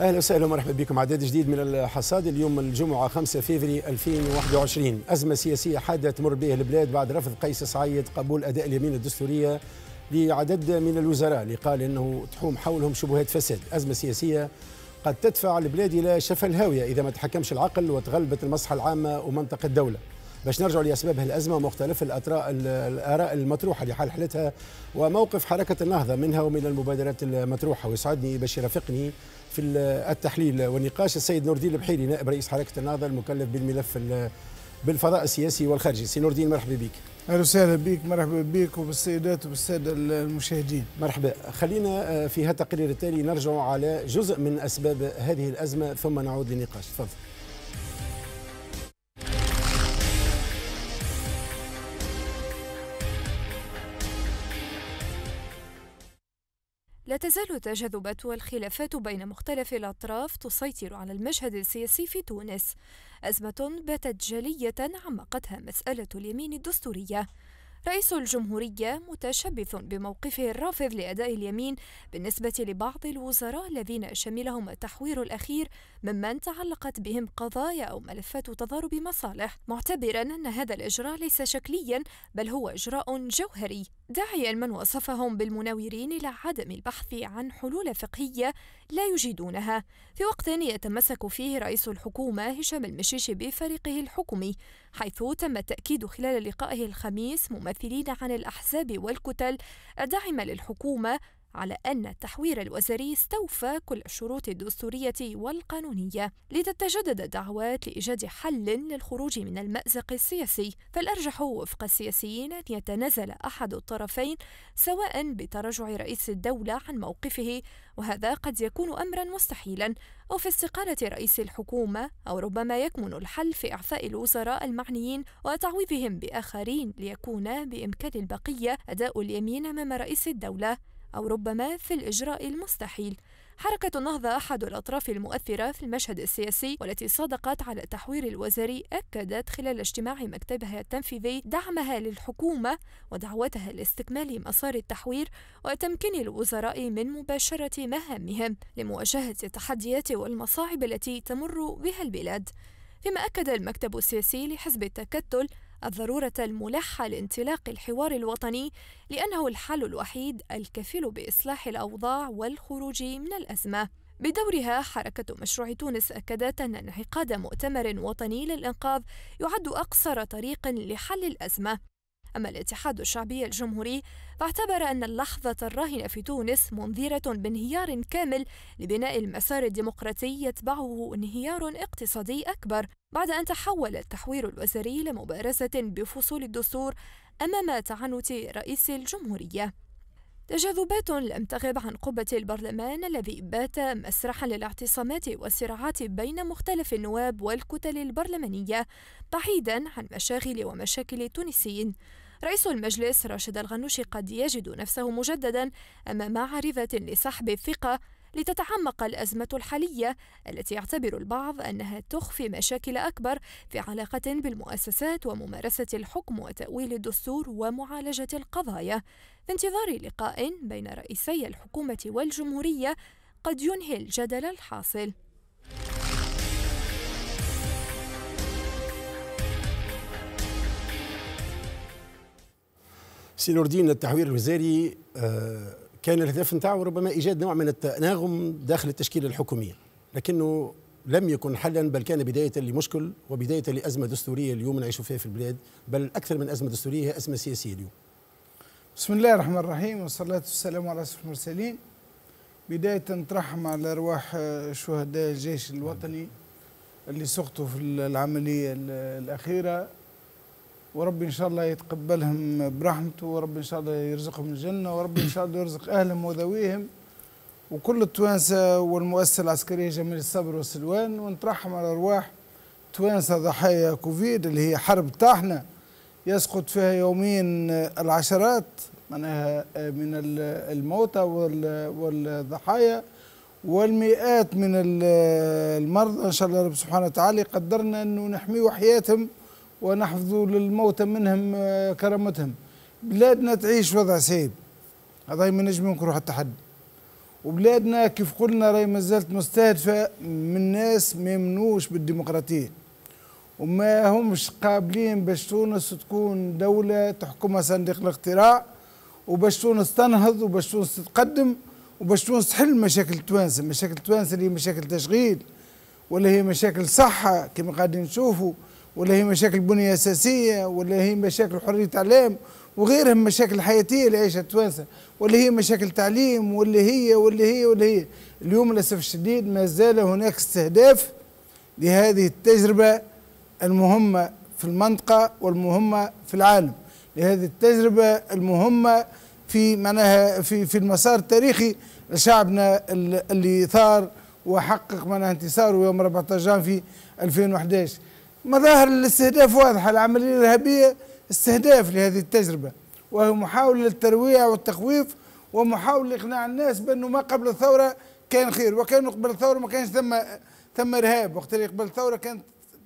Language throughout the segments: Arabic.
اهلا وسهلا ومرحبا بكم عدد جديد من الحصاد اليوم الجمعه 5 فيفري 2021 ازمه سياسيه حاده تمر بها البلاد بعد رفض قيس سعيد قبول اداء اليمين الدستوريه لعدد من الوزراء اللي قال انه تحوم حولهم شبهات فساد ازمه سياسيه قد تدفع البلاد الى شفا الهاويه اذا ما تحكمش العقل وتغلبت المصلحه العامه ومنطقه الدوله باش نرجع لاسباب هالازمه ومختلف الاراء المطروحه لحل حالتها وموقف حركه النهضه منها ومن المبادرات المطروحه ويسعدني باش يرافقني في التحليل والنقاش السيد نور الدين البحيري نائب رئيس حركه النهضه المكلف بالملف بالفضاء السياسي والخارجي سي نور الدين مرحبا بك اهلا وسهلا بك مرحبا بك وبالسيدات وبالساده المشاهدين مرحبا خلينا آه، في هالتقرير التالي نرجع على جزء من اسباب هذه الازمه ثم نعود للنقاش تفضل لا تزال التجاذبات والخلافات بين مختلف الأطراف تسيطر على المشهد السياسي في تونس أزمة باتت جلية عمقتها مسألة اليمين الدستورية رئيس الجمهورية متشبث بموقفه الرافض لأداء اليمين بالنسبة لبعض الوزراء الذين شملهم التحوير الأخير ممن تعلقت بهم قضايا أو ملفات تضارب مصالح معتبرا أن هذا الإجراء ليس شكليا بل هو إجراء جوهري داعيا من وصفهم بالمناورين إلى عدم البحث عن حلول فقهية لا يجدونها في وقت يتمسك فيه رئيس الحكومة هشام المشيشي بفريقه الحكومي حيث تم التأكيد خلال لقائه الخميس ممثلين عن الأحزاب والكتل الداعمة للحكومة على أن التحوير الوزاري استوفى كل الشروط الدستورية والقانونية لتتجدد الدعوات لإيجاد حل للخروج من المأزق السياسي فالأرجح وفق السياسيين أن يتنازل أحد الطرفين سواء بتراجع رئيس الدولة عن موقفه وهذا قد يكون أمرا مستحيلا أو في استقالة رئيس الحكومة أو ربما يكمن الحل في إعفاء الوزراء المعنيين وتعويضهم بآخرين ليكون بإمكان البقية أداء اليمين أمام رئيس الدولة أو ربما في الإجراء المستحيل حركة النهضة أحد الأطراف المؤثرة في المشهد السياسي والتي صادقت على التحوير الوزاري أكدت خلال اجتماع مكتبها التنفيذي دعمها للحكومة ودعوتها لاستكمال مسار التحوير وتمكين الوزراء من مباشرة مهامهم لمواجهة التحديات والمصاعب التي تمر بها البلاد فيما أكد المكتب السياسي لحزب التكتل الضرورة الملحة لانطلاق الحوار الوطني لأنه الحل الوحيد الكفيل بإصلاح الأوضاع والخروج من الأزمة. بدورها حركة مشروع تونس أكدت أن انعقاد مؤتمر وطني للإنقاذ يعد أقصر طريق لحل الأزمة. أما الاتحاد الشعبي الجمهوري فاعتبر أن اللحظة الراهنة في تونس منذرة بانهيار كامل لبناء المسار الديمقراطي يتبعه انهيار اقتصادي أكبر بعد أن تحول التحوير الوزاري لمبارزة بفصول الدستور أمام تعنت رئيس الجمهورية تجاذبات لم تغب عن قبة البرلمان الذي بات مسرحا للاعتصامات والصراعات بين مختلف النواب والكتل البرلمانية بعيدا عن مشاغل ومشاكل التونسيين رئيس المجلس راشد الغنوشي قد يجد نفسه مجددا أمام عارضة لسحب الثقة لتتعمق الأزمة الحالية التي يعتبر البعض أنها تخفي مشاكل أكبر في علاقة بالمؤسسات وممارسة الحكم وتأويل الدستور ومعالجة القضايا في انتظار لقاء بين رئيسي الحكومة والجمهورية قد ينهي الجدل الحاصل سي نور الدين التحوير الوزاري آه، كان الهدف نتاعو ربما ايجاد نوع من التناغم داخل التشكيله الحكوميه لكنه لم يكن حلا بل كان بدايه لمشكل وبدايه لازمه دستوريه اليوم نعيش فيها في البلاد بل اكثر من ازمه دستوريه هي ازمه سياسيه اليوم. بسم الله الرحمن الرحيم والصلاه والسلام على اشرف المرسلين. بدايه نترحم على ارواح شهداء الجيش الوطني اللي سقطوا في العمليه الاخيره ورب إن شاء الله يتقبلهم برحمته ورب إن شاء الله يرزقهم الجنة ورب إن شاء الله يرزق أهلهم وذويهم وكل التوانسة والمؤسسة العسكرية جميل الصبر والسلوان ونترحم على أرواح توانسة ضحايا كوفيد اللي هي حرب تاعنا يسقط فيها يوميا العشرات معناها آه، من الموتى والضحايا والمئات من المرضى ان شاء الله رب سبحانه وتعالى قدرنا انه نحميوا حياتهم ونحفظوا للموتى منهم آه، كرامتهم بلادنا تعيش وضع سيد هذا ما نجم ننكروا حتى حد وبلادنا كيف قلنا راهي مازالت مستهدفه من ناس ما يمنوش بالديمقراطيه وما همش قابلين باش تونس تكون دوله تحكمها صندوق الاقتراع وباش تونس تنهض وباش تونس تتقدم وباش تونس تحل مشاكل توانسه مشاكل توانسه اللي هي مشاكل تشغيل ولا هي مشاكل صحه كما قاعدين نشوفوا ولا هي مشاكل بنية أساسية ولا هي مشاكل حرية تعليم وغيرها من مشاكل الحياتية اللي عايشها التوانسة ولا هي مشاكل تعليم ولا هي ولا هي ولا هي اليوم للأسف الشديد ما زال هناك استهداف لهذه التجربة المهمة في المنطقة والمهمة في العالم لهذه التجربة المهمة في معناها في في المسار التاريخي لشعبنا اللي ثار وحقق معناها انتصاره يوم 14 جانفي 2011 مظاهر الاستهداف واضحة العملية الإرهابية استهداف لهذه التجربة وهي محاولة للترويع والتخويف ومحاولة إقناع الناس بأنه ما قبل الثورة كان خير وكان قبل الثورة ما كانش ثم ثم إرهاب وقت اللي قبل الثورة كانت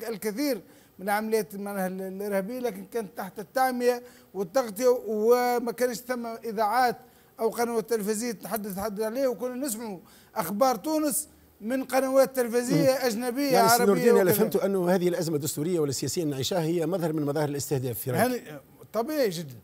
الكثير من العمليات معناها الإرهابية لكن كانت تحت التعمية والتغطية وما كانش ثم إذاعات أو قنوات تلفزيون تحدث حد عليه وكنا نسمعوا أخبار تونس من قنوات تلفزية أجنبية يعني عربية يعني أنا فهمت أنه هذه الأزمة الدستورية ولا السياسية نعيشها هي مظهر من مظاهر الاستهداف في رأيك يعني طبيعي جدا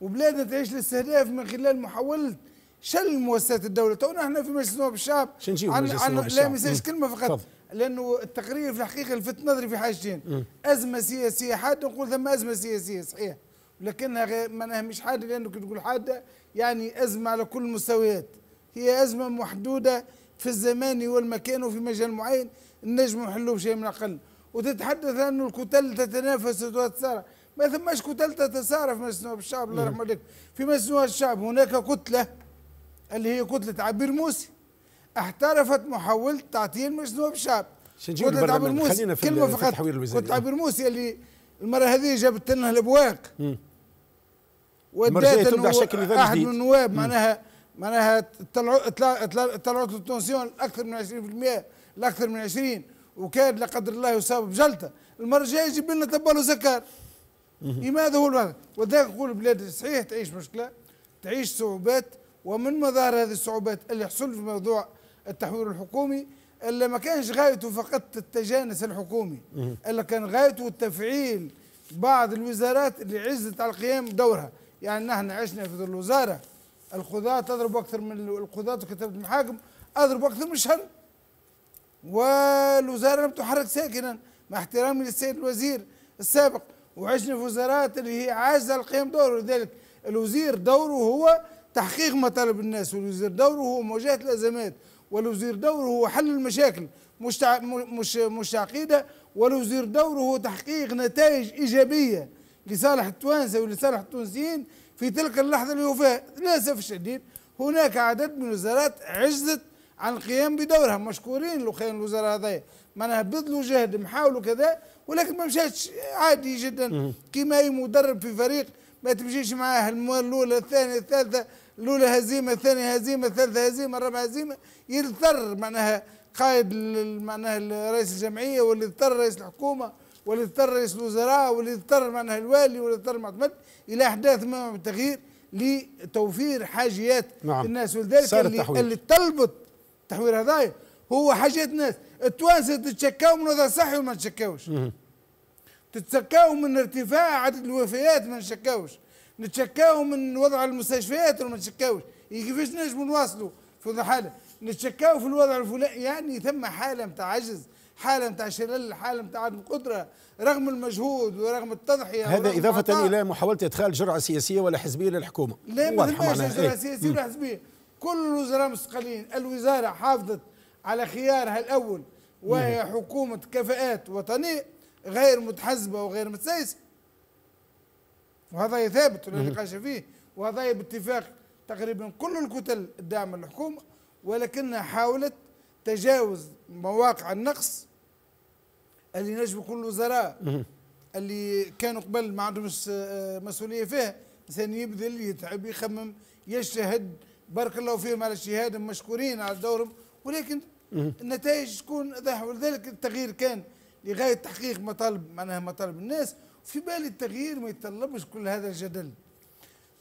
وبلادنا تعيش الاستهداف من خلال محاولة شل مؤسسات الدولة تو احنا في مجلس نواب الشعب عن الشعب لا مساج كلمة فقط فضل. لأنه التقرير في الحقيقة لفت نظري في حاجتين مم. أزمة سياسية حادة نقول ثم أزمة سياسية صحيح لكنها ما مش حادة لأنه كي تقول حادة يعني أزمة على كل المستويات هي أزمة محدودة في الزمان والمكان وفي مجال معين نجموا نحلوا بشيء من أقل وتتحدث انه الكتل تتنافس وتتصارع ما ثماش كتل تتصارع في مجلس نواب الشعب الله يرحمه عليك في مجلس نواب الشعب هناك كتلة اللي هي كتلة عبير موسي احترفت محاولة تعطيل مجلس نواب الشعب كتلة عبير موسي كلمة فقط كتلة عبير موسي اللي المرة هذه جابت لنا الأبواق ودات أحد من النواب معناها معناها طلعوا طلعوا التونسيون اكثر من 20% لاكثر من 20 وكاد لا قدر الله يصاب بجلطه المره الجايه يجيب لنا تبال وسكر لماذا هو الوضع وذاك نقول البلاد صحيح تعيش مشكله تعيش صعوبات ومن مظاهر هذه الصعوبات اللي حصل في موضوع التحوير الحكومي اللي ما كانش غايته فقط التجانس الحكومي اللي كان غايته تفعيل بعض الوزارات اللي عزت على القيام بدورها يعني نحن عشنا في الوزاره القضاة أضرب أكثر من القضاة وكتابة المحاكم أضرب أكثر من شهر والوزارة لم تحرك ساكنا مع احترامي للسيد الوزير السابق وعشنا في وزارات اللي هي عاجزة القيام دوره لذلك الوزير دوره هو تحقيق مطالب الناس والوزير دوره هو مواجهة الأزمات والوزير دوره هو حل المشاكل مش مش مش تعقيده والوزير دوره هو تحقيق نتائج ايجابيه لصالح التوانسه ولصالح التونسيين في تلك اللحظة اللي هو فيها للأسف الشديد هناك عدد من الوزارات عجزت عن القيام بدورها مشكورين لخيان الوزراء هذايا معناها بذلوا جهد محاولوا كذا ولكن ما مشاتش عادي جدا كيما اي مدرب في فريق ما تمشيش معاه الموال الاولى الثانيه الثالثه الاولى هزيمه الثانيه هزيمه الثالثه هزيمه الرابعه هزيمه يضطر معناها قائد معناها رئيس الجمعيه واللي اضطر رئيس الحكومه واللي اضطر رئيس الوزراء واللي اضطر معناها الوالي واللي اضطر معتمد الى احداث ما بالتغيير لتوفير حاجيات نعم. الناس ولذلك اللي, اللي طلبت التحوير هذايا هو حاجات الناس التوانسه تتشكاو من وضع صحي وما تشكاوش تتشكاو من ارتفاع عدد الوفيات ما تشكاوش نتشكاو من وضع المستشفيات وما تشكاوش إيه كيفاش نجموا نواصلوا في هذا الحاله نتشكاو في الوضع الفلاني يعني ثم حاله متعجز عجز حاله نتاع شلل حاله نتاع عدم قدره رغم المجهود ورغم التضحيه هذا اضافه الى محاوله ادخال جرعه سياسيه ولا حزبيه للحكومه لا ما ثماش جرعه إيه. سياسيه ولا حزبيه كل الوزراء مستقلين الوزاره حافظت على خيارها الاول وهي مم. حكومه كفاءات وطنيه غير متحزبه وغير متسيسه وهذا ثابت ولا نقاش فيه وهذا باتفاق تقريبا كل الكتل الدعم للحكومه ولكنها حاولت تجاوز مواقع النقص اللي نجم كل الوزراء اللي كانوا قبل ما عندهمش آه، مسؤوليه فيها انسان يبذل يتعب يخمم يجتهد بارك الله فيهم على شهادهم مشكورين على دورهم ولكن النتائج تكون ولذلك التغيير كان لغايه تحقيق مطالب معناها مطالب الناس في بالي التغيير ما يتطلبش كل هذا الجدل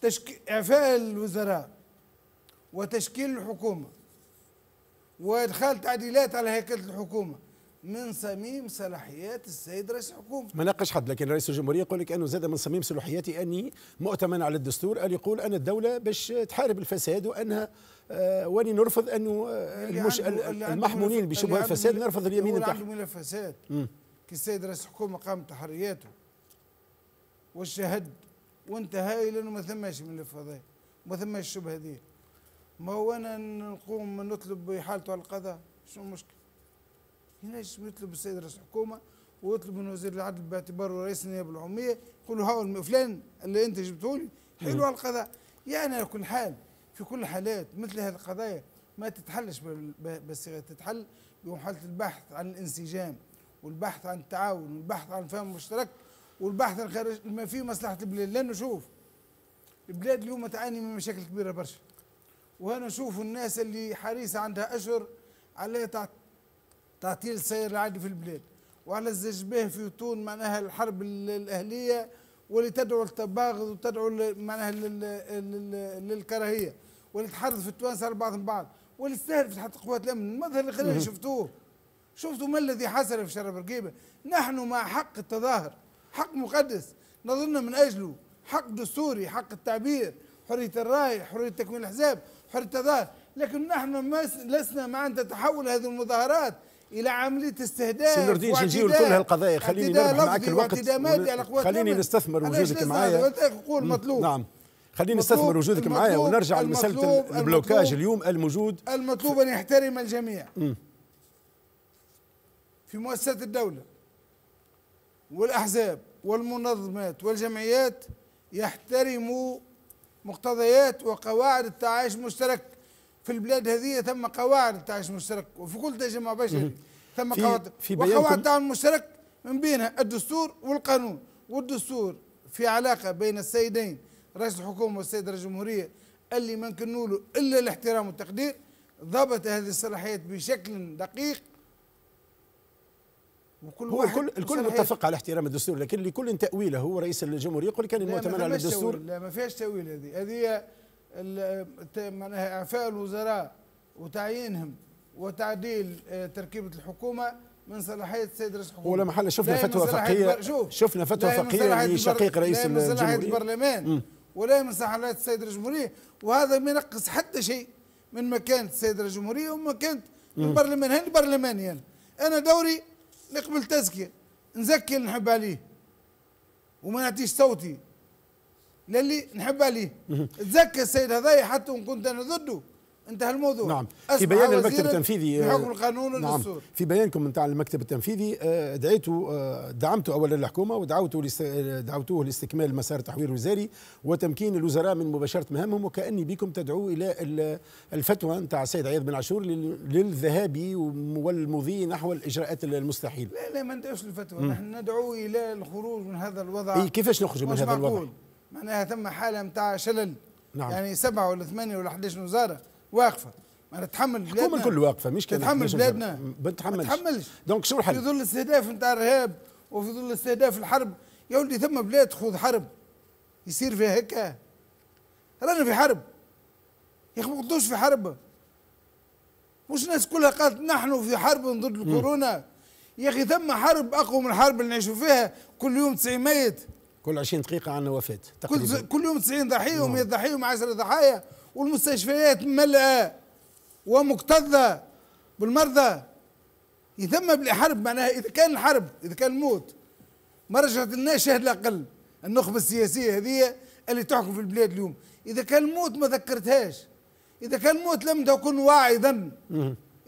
تشك... اعفاء الوزراء وتشكيل الحكومه وادخال تعديلات على هيكله الحكومه من صميم صلاحيات السيد رئيس الحكومة ما ناقش حد لكن رئيس الجمهورية يقول لك أنه زاد من صميم صلاحياتي أني مؤتمن على الدستور أن يقول أن الدولة باش تحارب الفساد وأنها آه، واني نرفض أنه آه، المش المحمولين بشبه الفساد نرفض اليمين نتاعهم عنده فساد كي السيد رئيس الحكومة قام بتحرياته والشهد وانتهى لأنه ما ثماش ملف هذا ما ثماش الشبهة دي ما هو أنا نقوم نطلب إحالته على القضاء شو المشكلة هناش نطلب السيد رئيس الحكومه واطلب من وزير العدل باعتباره رئيس النيابه العموميه قول له فلان اللي انت جبته لي حلو على القضاء يعني على كل حال في كل حالات مثل هذه القضايا ما تتحلش بس تتحل بمرحله البحث عن الانسجام والبحث عن التعاون والبحث عن الفهم المشترك والبحث عن خارج ما في مصلحه البلاد لانه شوف البلاد اليوم تعاني من مشاكل كبيره برشا وانا نشوف الناس اللي حريصه عندها اشهر على تعطيل السير العادي في البلاد وعلى الزجباه في تون معناها الحرب الأهلية واللي تدعو للتباغض وتدعو معناها للكراهية واللي تحرض في التوانسة على بعضهم بعض واللي تستهدف حتى قوات الأمن المظهر الأخير شفتوه شفتوا ما الذي حصل في شارع رقيبة نحن مع حق التظاهر حق مقدس نظرنا من أجله حق دستوري حق التعبير حرية الرأي حرية تكوين الأحزاب حرية التظاهر لكن نحن لسنا مع أن تتحول هذه المظاهرات الى عمليه استهداف سي نور الدين نجيو لكل هالقضايا خليني نربح معك الوقت خليني نعم. نعم. نستثمر وجودك معايا مطلوب نعم خليني نستثمر وجودك معايا ونرجع لمساله البلوكاج اليوم الموجود المطلوب ان يحترم الجميع في مؤسسات الدوله والاحزاب والمنظمات والجمعيات يحترموا مقتضيات وقواعد التعايش المشترك في البلاد هذه ثم قواعد تاع المشترك وفي كل تجمع بشري ثم قواعد في وقواعد تاع المشترك من بينها الدستور والقانون والدستور في علاقه بين السيدين رئيس الحكومه والسيد رئيس الجمهوريه اللي ما نكنوا له الا الاحترام والتقدير ضبط هذه الصلاحيات بشكل دقيق وكل هو كل الكل متفق على احترام الدستور لكن لكل تاويله هو رئيس الجمهوريه يقول كان المؤتمن على الدستور لا ما فيهاش تاويل هذه هذه معناها اعفاء الوزراء وتعيينهم وتعديل آه، تركيبه الحكومه من صلاحيه السيد رئيس الحكومه ولا محل شفنا فتوى فقيه شفنا فتوى فقيه لشقيق رئيس من صلاحيه البرلمان ولا من صلاحيه السيد رئيس الجمهوريه وهذا ما ينقص حتى شيء من مكانه السيد رئيس الجمهوريه ومكانة البرلمان هاني برلماني يعني. انا دوري نقبل تزكيه نزكي اللي نحب عليه وما نعطيش صوتي للي نحب عليه تزكى السيد هذايا حتى وان كنت انا ضده انتهى الموضوع نعم في بيان المكتب التنفيذي بحكم آه، القانون نعم الدستور في بيانكم نتاع المكتب التنفيذي آه، دعيتوا آه، دعمتوا اولا الحكومه ودعوتوا دعوتوه لاستكمال مسار تحويل وزاري وتمكين الوزراء من مباشره مهامهم وكاني بكم تدعوا الى الفتوى نتاع السيد عياد بن عاشور للذهاب والمضي نحو الاجراءات المستحيله لا لا ما ندعوش الفتوى نحن ندعو الى الخروج من هذا الوضع اي كيفاش نخرجوا من هذا الوضع معناها ثم حاله نتاع شلل نعم. يعني سبعه ولا ثمانيه ولا 11 وزاره واقفه معناها تحمل بلادنا الحكومه الكل واقفه مش كذا تحمل بلادنا ما تتحملش تحملش دونك شو الحل؟ في ظل استهداف نتاع الارهاب وفي ظل استهداف الحرب يا ولدي ثم بلاد تخوض حرب يصير فيها هكا رانا في حرب يا اخي ما في حرب مش الناس كلها قالت نحن في حرب ضد الكورونا يا اخي ثم حرب اقوى من الحرب اللي نعيشوا فيها كل يوم 90 ميت كل 20 دقيقه عندنا وفاه تقريبا كل, كل يوم 90 ضحيه نعم. و100 ضحيه و10 ضحايا والمستشفيات ملأة ومكتظة بالمرضى يتم بالحرب معناها إذا كان الحرب إذا كان الموت ما رجعت لنا شهد الأقل النخبة السياسية هذه اللي تحكم في البلاد اليوم إذا كان الموت ما ذكرتهاش إذا كان الموت لم تكن واعظا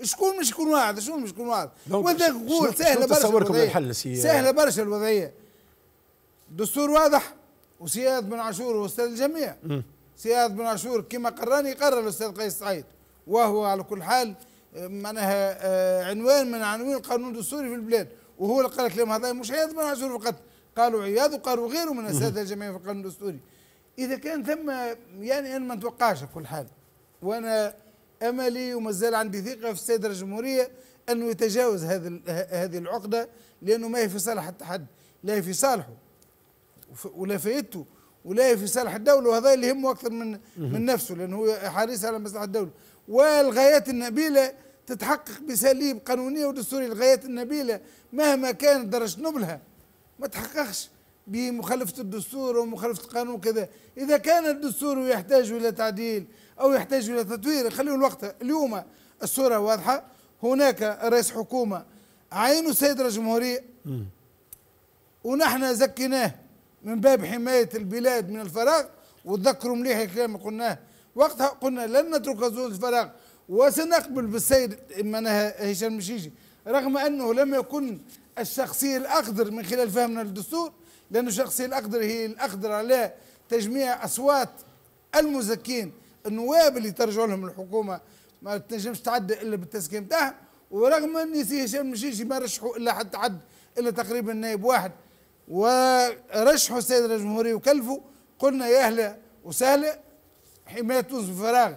شكون مش يكون واعظ شكون مش يكون واعظ وإذا قول سهلة برشا الوضعية سهلة برشا الوضعية دستور واضح وسياد بن عاشور هو استاذ الجميع سياد بن عاشور كما قراني قرر الاستاذ قيس سعيد وهو على كل حال معناها آه، عنوان من عناوين القانون الدستوري في البلاد وهو اللي قال الكلام هذا مش عياض بن عاشور فقط قالوا عياض وقالوا غيره من الاساتذه الجميع في القانون الدستوري اذا كان ثم يعني انا ما نتوقعش في كل حال وانا املي ومازال عندي ثقه في السيد الجمهوريه انه يتجاوز هذه هذه العقده لانه ما هي في صالح حتى حد لا هي في صالحه ولافئته ولاقي في صالح الدوله وهذا اللي يهمه اكثر من من نفسه لان هو حريص على مصلحه الدوله والغايات النبيله تتحقق باساليب قانونيه ودستوريه الغايات النبيله مهما كانت درجه نبلها ما تحققش بمخالفه الدستور ومخالفه القانون وكذا اذا كان الدستور يحتاج الى تعديل او يحتاج الى تطوير خليه الوقت اليوم الصوره واضحه هناك رئيس حكومه عينه سيد الجمهوريه ونحن زكيناه من باب حماية البلاد من الفراغ وتذكروا مليح الكلام اللي قلناه وقتها قلنا لن نترك زوز الفراغ وسنقبل بالسيد معناها هشام مشيشي رغم أنه لم يكن الشخصية الأقدر من خلال فهمنا للدستور لأن الشخصية الأقدر هي الأقدر على تجميع أصوات المزكين النواب اللي ترجع لهم الحكومة ما تنجمش تعدى إلا بالتسكين بتاعها ورغم أن سي هشام مشيشي ما رشحوا إلا حتى تعد إلا تقريبا نائب واحد ورشحوا السيد رئيس الجمهورية وكلفوا قلنا يا أهلا وسهلا حماية تونس بفراغ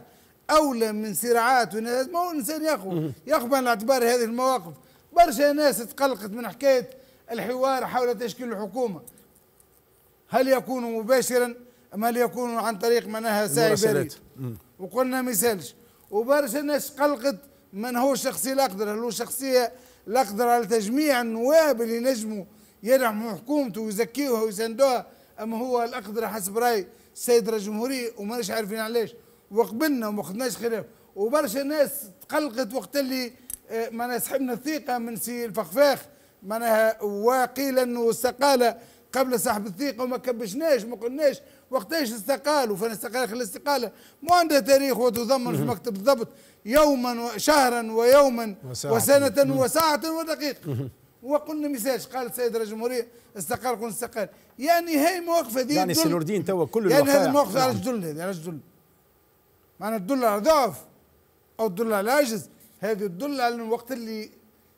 أولى من صراعات ما هو الإنسان يقوى يقوى على اعتبار هذه المواقف برشا ناس تقلقت من حكاية الحوار حول تشكيل الحكومة هل يكون مباشرا أم هل يكون عن طريق معناها ساي بريد وقلنا ما يسالش وبرشا ناس قلقت من هو شخصي الأقدر هل هو شخصية الأقدر على تجميع النواب اللي نجموا يرحموا حكومته ويزكيوها ويساندوها اما هو الاقدر حسب راي السيد رئيس الجمهوريه وماناش عارفين علاش وقبلنا وما خدناش خلاف وبرشا ناس تقلقت وقت اللي آه، معناها سحبنا الثقه من سي الفخفاخ معناها وقيل انه استقال قبل سحب الثقه وما كبشناش ما قلناش وقتاش استقالوا وفين استقال الاستقاله ما عندها تاريخ وتضمن في مكتب الضبط يوما وشهرا ويوما وساعة وسنة وساعة ودقيقة وقلنا مثال قال السيد رئيس الجمهوريه استقال كون استقال يعني هاي مواقف هذه يعني سي نور الدين توا كل يعني هذا الموقف على نعم. الجل هذه على الجل معناها تدل على ضعف او تدل على عجز هذه تدل على الوقت اللي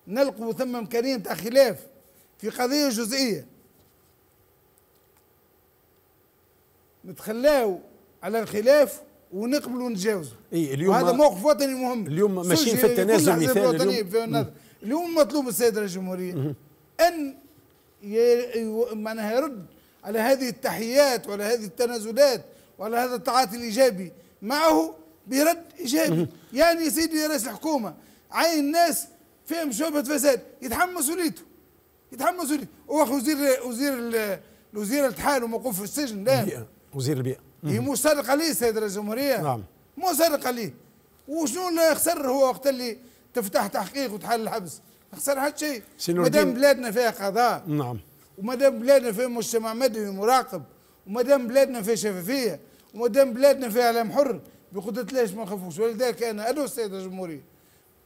نلقوا ثم امكانيه تاع خلاف في قضيه جزئيه نتخلاو على الخلاف ونقبلوا ونتجاوزوا اي اليوم هذا موقف وطني مهم اليوم ماشيين في التنازل مثال اليوم اليوم مطلوب السيد رئيس الجمهورية أن معناها يرد على هذه التحيات وعلى هذه التنازلات وعلى هذا التعاطي الإيجابي معه برد إيجابي يعني سيدي يا رئيس الحكومة عين ناس فيهم شبهة فساد يتحمل مسؤوليته يتحمل مسؤوليته هو وزير وزير الوزير التحال وموقوف في السجن لا وزير البيئة هي مو صادق عليه السيد رئيس الجمهورية نعم مو سرقة عليه وشنو اللي خسر هو وقت اللي تفتح تحقيق وتحل الحبس ما خسر حد شيء ما دام بلادنا فيها قضاء نعم وما دام بلادنا فيها مجتمع مدني مراقب وما دام بلادنا فيها شفافيه وما دام بلادنا فيها اعلام حر بقدرة ليش ما نخافوش ولذلك انا ادعو السيد الجمهوري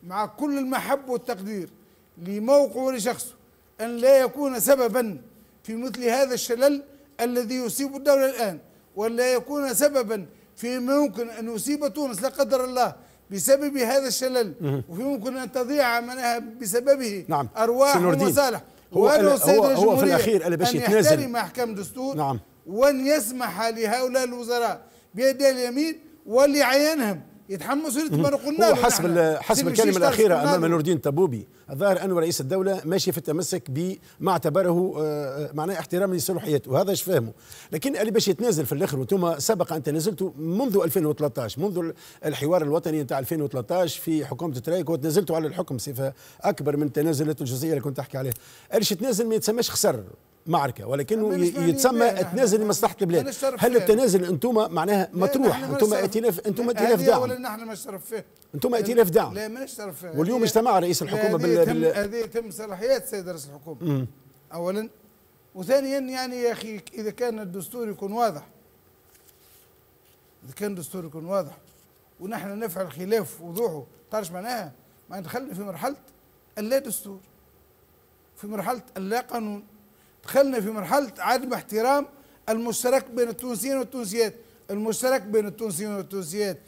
مع كل المحبه والتقدير لموقعه ولشخصه ان لا يكون سببا في مثل هذا الشلل الذي يصيب الدوله الان ولا يكون سببا فيما يمكن ان يصيب تونس لا قدر الله بسبب هذا الشلل وفي ممكن ان تضيع منها بسببه نعم. ارواح ومصالح هو هو, هو في الاخير اللي باش يتنازل ان يحترم احكام دستور نعم وان يسمح لهؤلاء الوزراء بيد اليمين ولعينهم يتحمسوا ما قلنا حسب حسب الكلمه الاخيره امام نور الدين تبوبي الظاهر انه رئيس الدوله ماشي في التمسك بما اعتبره آه، آه، معناه احترام لصلاحيته وهذا اش فهمه لكن اللي باش يتنازل في الاخر وانتم سبق ان تنازلتوا منذ 2013 منذ الحوار الوطني نتاع 2013 في حكومه ترايك وتنازلتوا على الحكم صفه اكبر من تنازلات الجزئيه اللي كنت تحكي عليها اللي يتنازل ما يتسماش خسر معركه ولكنه يتسمى تنازل لمصلحه البلاد هل التنازل انتم معناها مطروح انتم ائتلاف انتم ائتلاف دعم ولا نحن ما نشترك فيه انتم ائتلاف دعم لا ما نشترك فيه واليوم اجتمع رئيس الحكومه بال هذه تم صلاحيات سيد رئيس الحكومه اولا وثانيا يعني يا اخي اذا كان الدستور يكون واضح اذا كان الدستور يكون واضح ونحن نفعل خلاف وضوحه تعرف معناها ما ندخل في مرحله اللا دستور في مرحله اللا قانون دخلنا في مرحله عدم احترام المشترك بين التونسيين والتونسيات المشترك بين التونسيين والتونسيات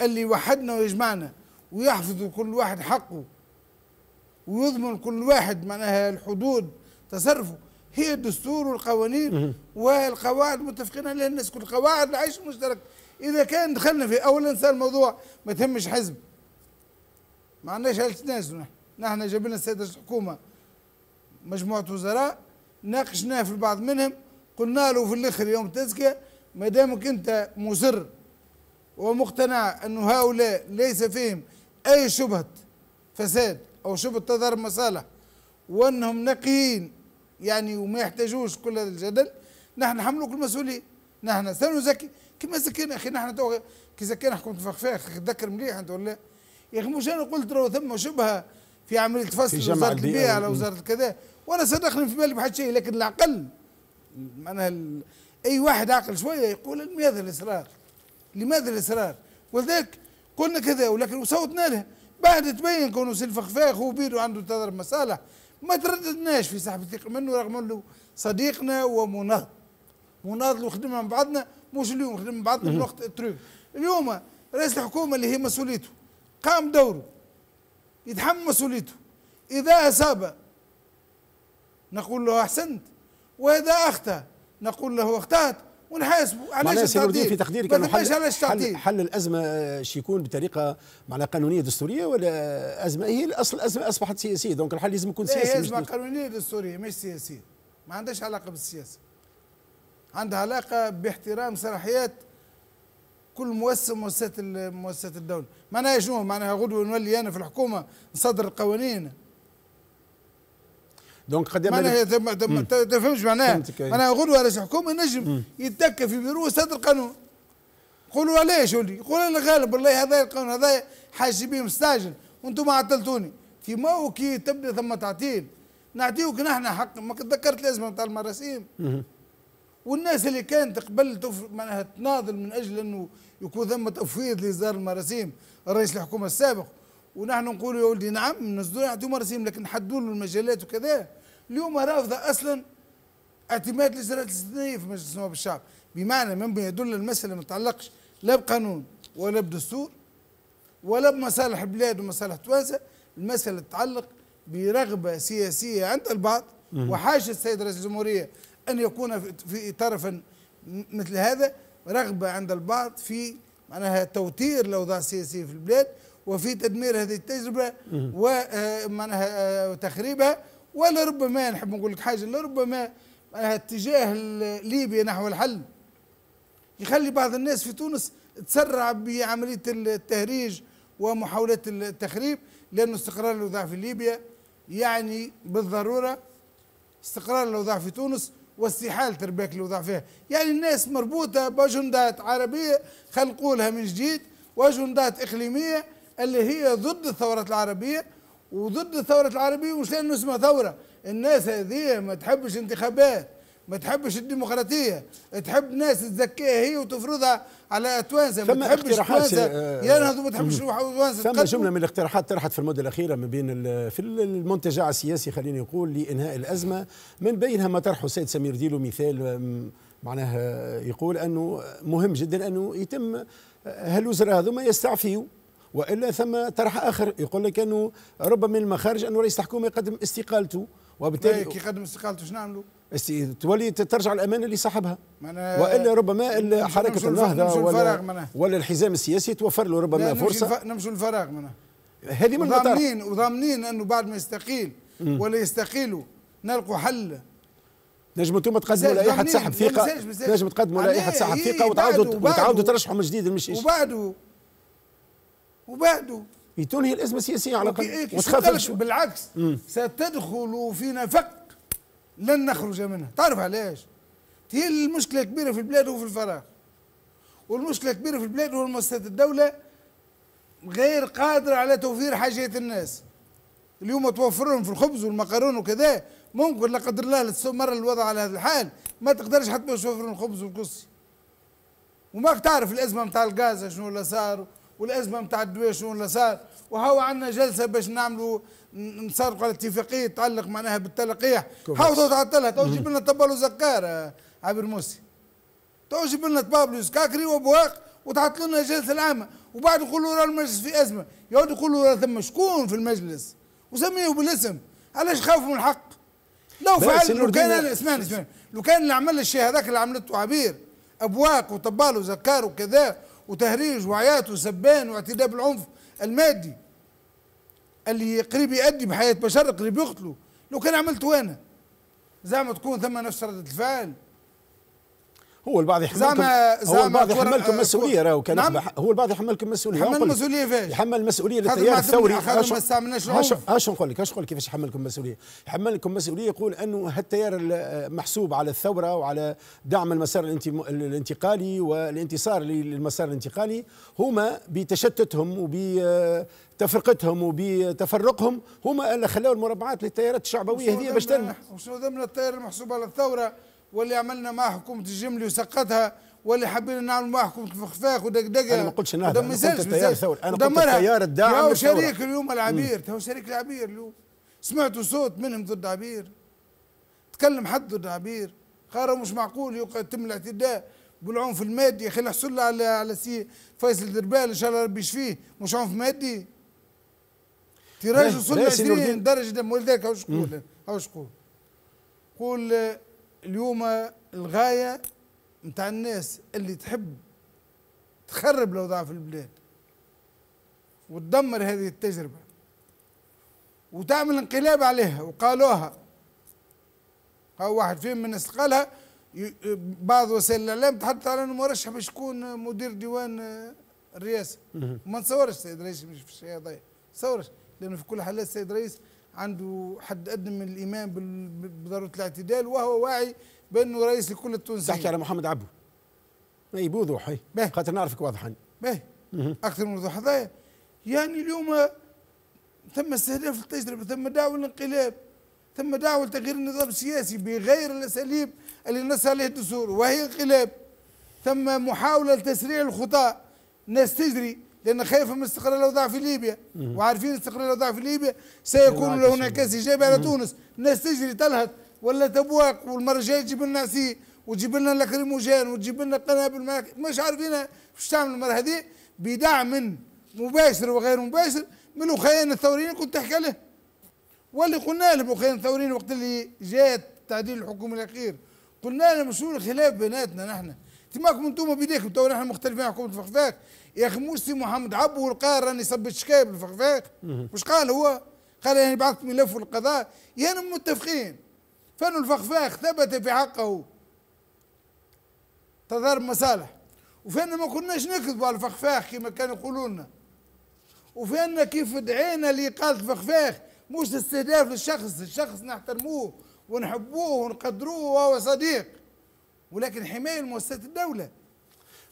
اللي يوحدنا ويجمعنا ويحفظ كل واحد حقه ويضمن كل واحد معناها الحدود تصرفه هي الدستور والقوانين والقواعد متفقين عليها الناس كل قواعد العيش المشترك اذا كان دخلنا في اولا صار الموضوع ما تهمش حزب ما عندناش ناس نحن جبنا السيد الحكومه مجموعه وزراء ناقشناه في بعض منهم قلنا له في الاخر يوم التزكيه ما دامك انت مصر ومقتنع انه هؤلاء ليس فيهم اي شبهه فساد او شبهه تضارب مصالح وانهم نقيين يعني وما يحتاجوش كل هذا الجدل نحن نحملوك المسؤوليه نحن سنزكي كما زكينا اخي نحن تو كي زكينا حكمت فخفاخ تذكر مليح انت ولا يا اخي مش انا قلت راه ثم شبهه في عمليه فصل وزاره البيئه على وزاره كذا وانا صدقني في بالي بحد شيء لكن العقل معناها اي واحد عاقل شويه يقول لماذا الاصرار؟ لماذا الاصرار؟ ولذلك قلنا كذا ولكن وصوتنا له بعد تبين كونه سلفة خفاخ وبيدو عنده تضرب مصالح ما ترددناش في سحب الثقه منه رغم انه صديقنا ومناض مناض وخدمنا مع من بعضنا مش اليوم خدمنا من بعضنا في وقت التريك اليوم رئيس الحكومه اللي هي مسؤوليته قام دوره يتحمل مسؤوليته اذا اصابه نقول له أحسنت وإذا أخطأ نقول له أخطأت ونحاسبه علاش التعديل في تقديرك انه حل, حل, حل الازمه آه، يكون بطريقه معناها قانونيه دستوريه ولا ازمه هي الاصل الازمه اصبحت سياسيه دونك الحل لازم يكون إيه، سياسي هي ازمه قانونيه دستوريه مش سياسيه ما عندهاش علاقه بالسياسه عندها علاقه باحترام صلاحيات كل مؤسسه من مؤسسات مؤسسات الدوله معناها شنو معناها غدوه نولي انا في الحكومه نصدر القوانين دونك قد ما تفهمش معناها معناها غدوه رئيس الحكومه نجم يتكى في بيرو صدر قانون يقولوا علاش ولي يقول انا غالب والله هذا القانون هذا حاجي بيه مستعجل وانتم عطلتوني في ما كي تبدا ثم تعطيل نعطيوك نحن حق ما تذكرت الازمه نتاع المراسيم والناس اللي كانت قبل تف... معناها تناضل من اجل انه يكون ثم تفويض لإصدار المراسيم الرئيس الحكومه السابق ونحن نقول يا ولدي نعم نزلوا يعطيهم رسيم لكن حدوا له المجالات وكذا اليوم رافضه اصلا اعتماد الاجراءات الاستثنائيه في مجلس النواب الشعب بمعنى مما يدل المساله ما تتعلقش لا بقانون ولا بدستور ولا بمصالح البلاد ومصالح توانسه المساله تتعلق برغبه سياسيه عند البعض وحاشا السيد رئيس الجمهوريه ان يكون في طرفا مثل هذا رغبه عند البعض في معناها توتير الاوضاع السياسيه في البلاد وفي تدمير هذه التجربه ومعناها آه، آه، تخريبها ولربما نحب نقول لك حاجه لربما معناها اتجاه ليبيا نحو الحل يخلي بعض الناس في تونس تسرع بعمليه التهريج ومحاولات التخريب لأن استقرار الأوضاع في ليبيا يعني بالضرورة استقرار الأوضاع في تونس واستحالة ارباك الأوضاع فيها يعني الناس مربوطة بأجندات عربية خلقوا لها من جديد وأجندات إقليمية اللي هي ضد الثورة العربية وضد الثورة العربية مش لأنه اسمها ثورة الناس هذه ما تحبش انتخابات ما تحبش الديمقراطية تحب ناس تزكيها هي وتفرضها على توانسة ما تحبش توانسة آه، ينهض وما تحبش توانسة ثم جملة من الاقتراحات طرحت في المدة الأخيرة ما بين في المنتجع السياسي خليني نقول لإنهاء الأزمة من بينها ما طرحه السيد سمير ديلو مثال معناها يقول أنه مهم جدا أنه يتم آه، هالوزراء هذوما يستعفيوا والا ثم طرح اخر يقول لك انه ربما من المخارج انه رئيس الحكومه يقدم استقالته وبالتالي كي إيه، يقدم استقالته شنو نعملوا؟ تولي ترجع الامانه اللي صاحبها والا ربما حركه النهضه ولا, ولا الحزام السياسي توفر له ربما فرصه نمشوا الفراغ معناها هذه من ضامنين وضامنين انه بعد ما يستقيل ولا يستقيلوا نلقوا حل نجم انتم تقدموا لائحه سحب ثقه يعني نجم تقدموا لائحه سحب ثقه إيه، وتعاودوا وتعاودوا ترشحوا من جديد المشيش وبعده وبعده تنهي الأزمة السياسية على إيه؟ الأقل وتخفف بالعكس مم. ستدخل في نفق لن نخرج منها تعرف علاش هي المشكلة كبيرة في البلاد وفي الفراغ والمشكلة كبيرة في البلاد هو المؤسسات الدولة غير قادرة على توفير حاجات الناس اليوم توفر لهم في الخبز والمقارون وكذا ممكن لا قدر الله لتستمر الوضع على هذا الحال ما تقدرش حتى توفر لهم الخبز والكسي وما تعرف الأزمة نتاع الغاز شنو اللي صار والازمه نتاع الدويش صار وهو عندنا جلسه باش نعملوا نسرق الاتفاقيه تتعلق معناها بالتلقيح هاو تعطلها تو جيب لنا طبالو زكار عابر موسي تو جيب لنا طبابلو زكاكري وبواق وتعطل لنا الجلسه العامه وبعد يقولوا راه المجلس في ازمه يقعد يقولوا راه ثم شكون في المجلس وسميه بالاسم علاش خافوا من الحق لو فعل لو كان اسمعني اسمعني لو كان عمل الشيء هذاك اللي عملته عبير ابواق وطبال وزكار وكذا وتهريج وعيات وسبان واعتداء بالعنف المادي اللي قريب يأدي بحياة بشر قريب يقتلوا لو كان عملته أنا زعما تكون ثم نفس ردة الفعل هو البعض يحملكم هو البعض يحملكم آه، مسؤوليه راهو كان نعم هو البعض يحملكم مسؤوليه يحمل مسؤوليه فاش يحمل مسؤوليه للتيار الثوري اش اش نقول لك اش نقول لك كيفاش يحملكم مسؤوليه يحملكم مسؤوليه يقول انه هالتيار محسوب على الثوره وعلى دعم المسار الانتقالي والانتصار للمسار الانتقالي هما بتشتتهم وب تفرقتهم وبتفرقهم هما اللي خلاو المربعات للتيارات الشعبويه هذه باش تنمح وشنو ضمن التيار المحسوب على الثوره واللي عملنا مع حكومه الجملي وسقطها واللي حبينا نعمل مع حكومه الفخفاخ ودقدقه انا ما قلتش نهضه انا قلت التيار الثوري انا قلت التيار الداعم هو شريك اليوم العبير هو شريك العبير اليوم سمعتوا صوت منهم ضد عبير تكلم حد ضد عبير قالوا مش معقول يتم الاعتداء بالعنف المادي خلينا نحصل على على سي فيصل دربال ان شاء الله ربي يشفيه مش عنف مادي راجل وصلنا 20 درجه ولذلك هاو شقول هاو شقول قول اليوم الغاية متاع الناس اللي تحب تخرب الأوضاع في البلاد وتدمر هذه التجربة وتعمل انقلاب عليها وقالوها ها واحد فيهم من الناس قالها بعض وسائل الإعلام تحدث على أنه مرشح باش يكون مدير ديوان آه، الرئاسة ما نصورش السيد رئيس مش في الشيء ما تصورش لأنه في كل حالات السيد رئيس عنده حد ادنى من الايمان بضروره الاعتدال وهو واعي بانه رئيس لكل التونسيين تحكي على محمد عبو اي إيه. بوضوح خاطر نعرفك واضحا باهي اكثر من وضوح هذايا يعني اليوم ثم استهداف التجربه ثم دعوه للانقلاب ثم دعوه لتغيير النظام السياسي بغير الاساليب اللي نص عليه الدستور وهي انقلاب ثم محاوله لتسريع الخطى ناس تجري لان خايفه من استقرار الاوضاع في ليبيا وعارفين استقرار الاوضاع في ليبيا سيكون له انعكاس ايجابي على تونس الناس تجري تلهت ولا تبواق والمره الجايه تجيب لنا سي وتجيب لنا لاكريموجان وتجيب لنا قنابل مش عارفين ايش تعمل المره هذه بدعم مباشر وغير مباشر من الاخوان الثوريين كنت تحكي عليه واللي قلنا لهم الاخوان الثوريين وقت اللي جاء تعديل الحكومه الاخير قلنا لهم شو الخلاف بيناتنا نحن تماكم انتم بيديكم تو نحن مختلفين على حكومه فخفاك يا اخي موسي محمد عبو القاهر راني صبت شكايه بالفخفاخ مش قال هو قال يعني بعثت ملف يا يعني متفقين فانو الفخفاخ ثبت في حقه تضارب مصالح وفانا ما كناش نكذبوا على الفخفاخ كما كانوا يقولوا لنا وفانا كيف دعينا لإقالة الفخفاخ مش استهداف للشخص الشخص نحترموه ونحبوه ونقدروه وهو صديق ولكن حماية لمؤسسات الدولة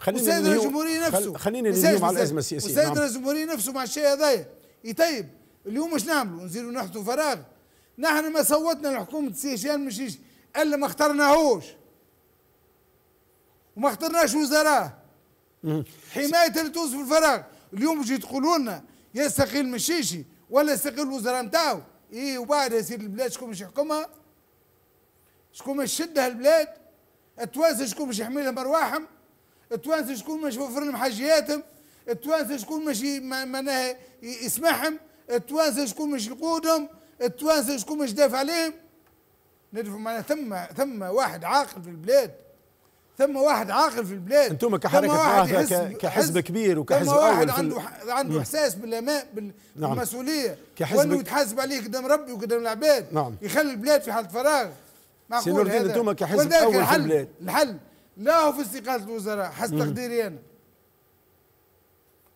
خلينا السيد رئيس الجمهوريه نفسه خلينا اليوم على الازمه السياسيه السيد رئيس نعم. الجمهوريه نفسه مع الشيء هذايا إيه، يطيب اليوم اش نعملوا نزيدوا نحطوا فراغ نحن ما صوتنا لحكومه ان مش الا ما اخترناهوش وما اخترناش وزراء حمايه لتونس توصف الفراغ اليوم مش تقولوا لنا يستقيل مشيشي ولا يستقيل الوزراء نتاعو ايه وبعد يصير البلاد شكون باش يحكمها شكون باش يشدها البلاد التوانسه شكون باش يحمي لهم ارواحهم التوانسه شكون مش يوفر لهم حاجياتهم التوانسه شكون مش معناها يسمحهم التوانسه شكون مش يقودهم التوانسه شكون مش دافع عليهم ندفع معنا ثم ثم واحد عاقل في البلاد ثم واحد عاقل في البلاد انتم كحركه كحزب, كحزب كبير وكحزب ثم واحد عنده ال... عنده نعم. احساس بالامان نعم. بالمسؤوليه نعم. كحزب وانه يتحاسب عليه قدام ربي وقدام العباد نعم. يخلي البلاد في حاله فراغ معقول هذا انتم كحزب اول في البلاد الحل لا هو في استقالة الوزراء حسب تقديري أنا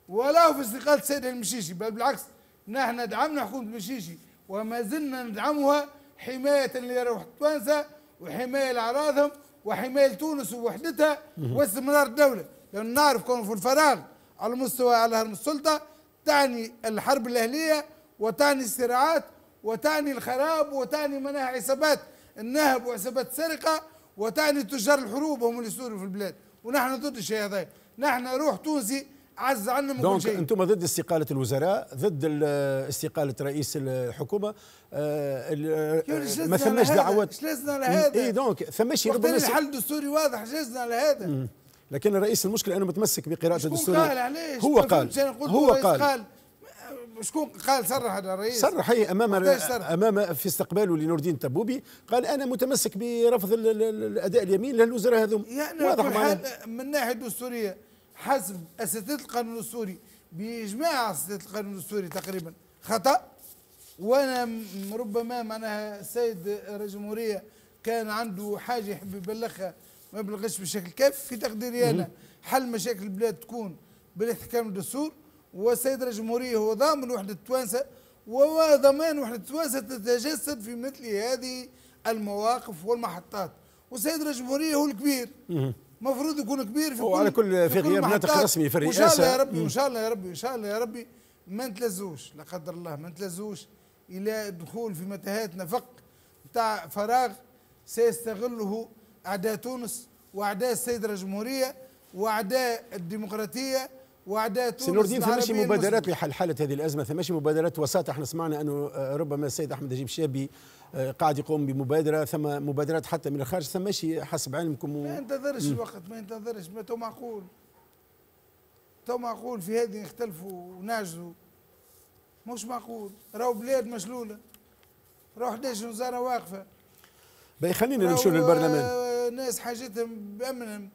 ولا هو في استقالة السيد المشيشي بل بالعكس نحن دعمنا حكومة المشيشي وما زلنا ندعمها حماية لروح التوانسه وحماية لأعراضهم وحماية تونس ووحدتها واستمرار الدولة لأن نعرف كون في الفراغ على مستوى على السلطة تعني الحرب الأهلية وتعني الصراعات وتعني الخراب وتعني مناها عصابات النهب وعصابات السرقة وتعني تجار الحروب هم اللي يثوروا في البلاد ونحن ضد الشيء هذا نحن روح تونسي عز عنا من كل شيء انتم ضد استقاله الوزراء ضد استقاله رئيس الحكومه آه، ما ثمش دعوات ايش على هذا اي دونك ثماش ربما الحل الدستوري واضح ايش على هذا لكن الرئيس المشكله انه متمسك بقراءه الدستور هو قال هو قال, هو قال. شكون قال صرح هذا الرئيس صرح هي إيه، امام امام في استقباله لنور الدين تبوبي قال انا متمسك برفض الاداء اليمين للوزراء هذوما يعني واضح من الناحيه الدستوريه حسب اساتذه القانون السوري باجماع اساتذه القانون السوري تقريبا خطا وانا ربما معناها السيد رئيس الجمهوريه كان عنده حاجه يحب يبلغها ما بلغش بشكل كافي في تقديري انا حل مشاكل البلاد تكون بالاحتكام الدستور والسيد الجمهورية هو ضامن وحدة التوانسة وضمان وحدة التوانسة تتجسد في مثل هذه المواقف والمحطات والسيد الجمهورية هو الكبير مفروض يكون كبير في وعلى كل في غياب ناطق رسمي في الرئاسة وإن شاء الله يا ربي وإن شاء الله يا ربي ان شاء الله يا ربي ما نتلزوش لا قدر الله ما نتلزوش إلى الدخول في متاهات نفق تاع فراغ سيستغله أعداء تونس وأعداء السيد الجمهورية وأعداء الديمقراطية وعدات سنور الدين ثماشي مبادرات لحل حاله هذه الازمه ثماشي مبادرات وساطه احنا سمعنا انه آه، ربما السيد احمد نجيب شابي آه، قاعد يقوم بمبادره ثم مبادرات حتى من الخارج ثماشي حسب علمكم و... ما ينتظرش الوقت ما ينتظرش ما تو معقول تو معقول في هذه نختلفوا ونعجزوا مش معقول راهو بلاد مشلوله راهو 11 وزاره واقفه باي خلينا نمشوا للبرلمان آه، ناس حاجتهم بامنهم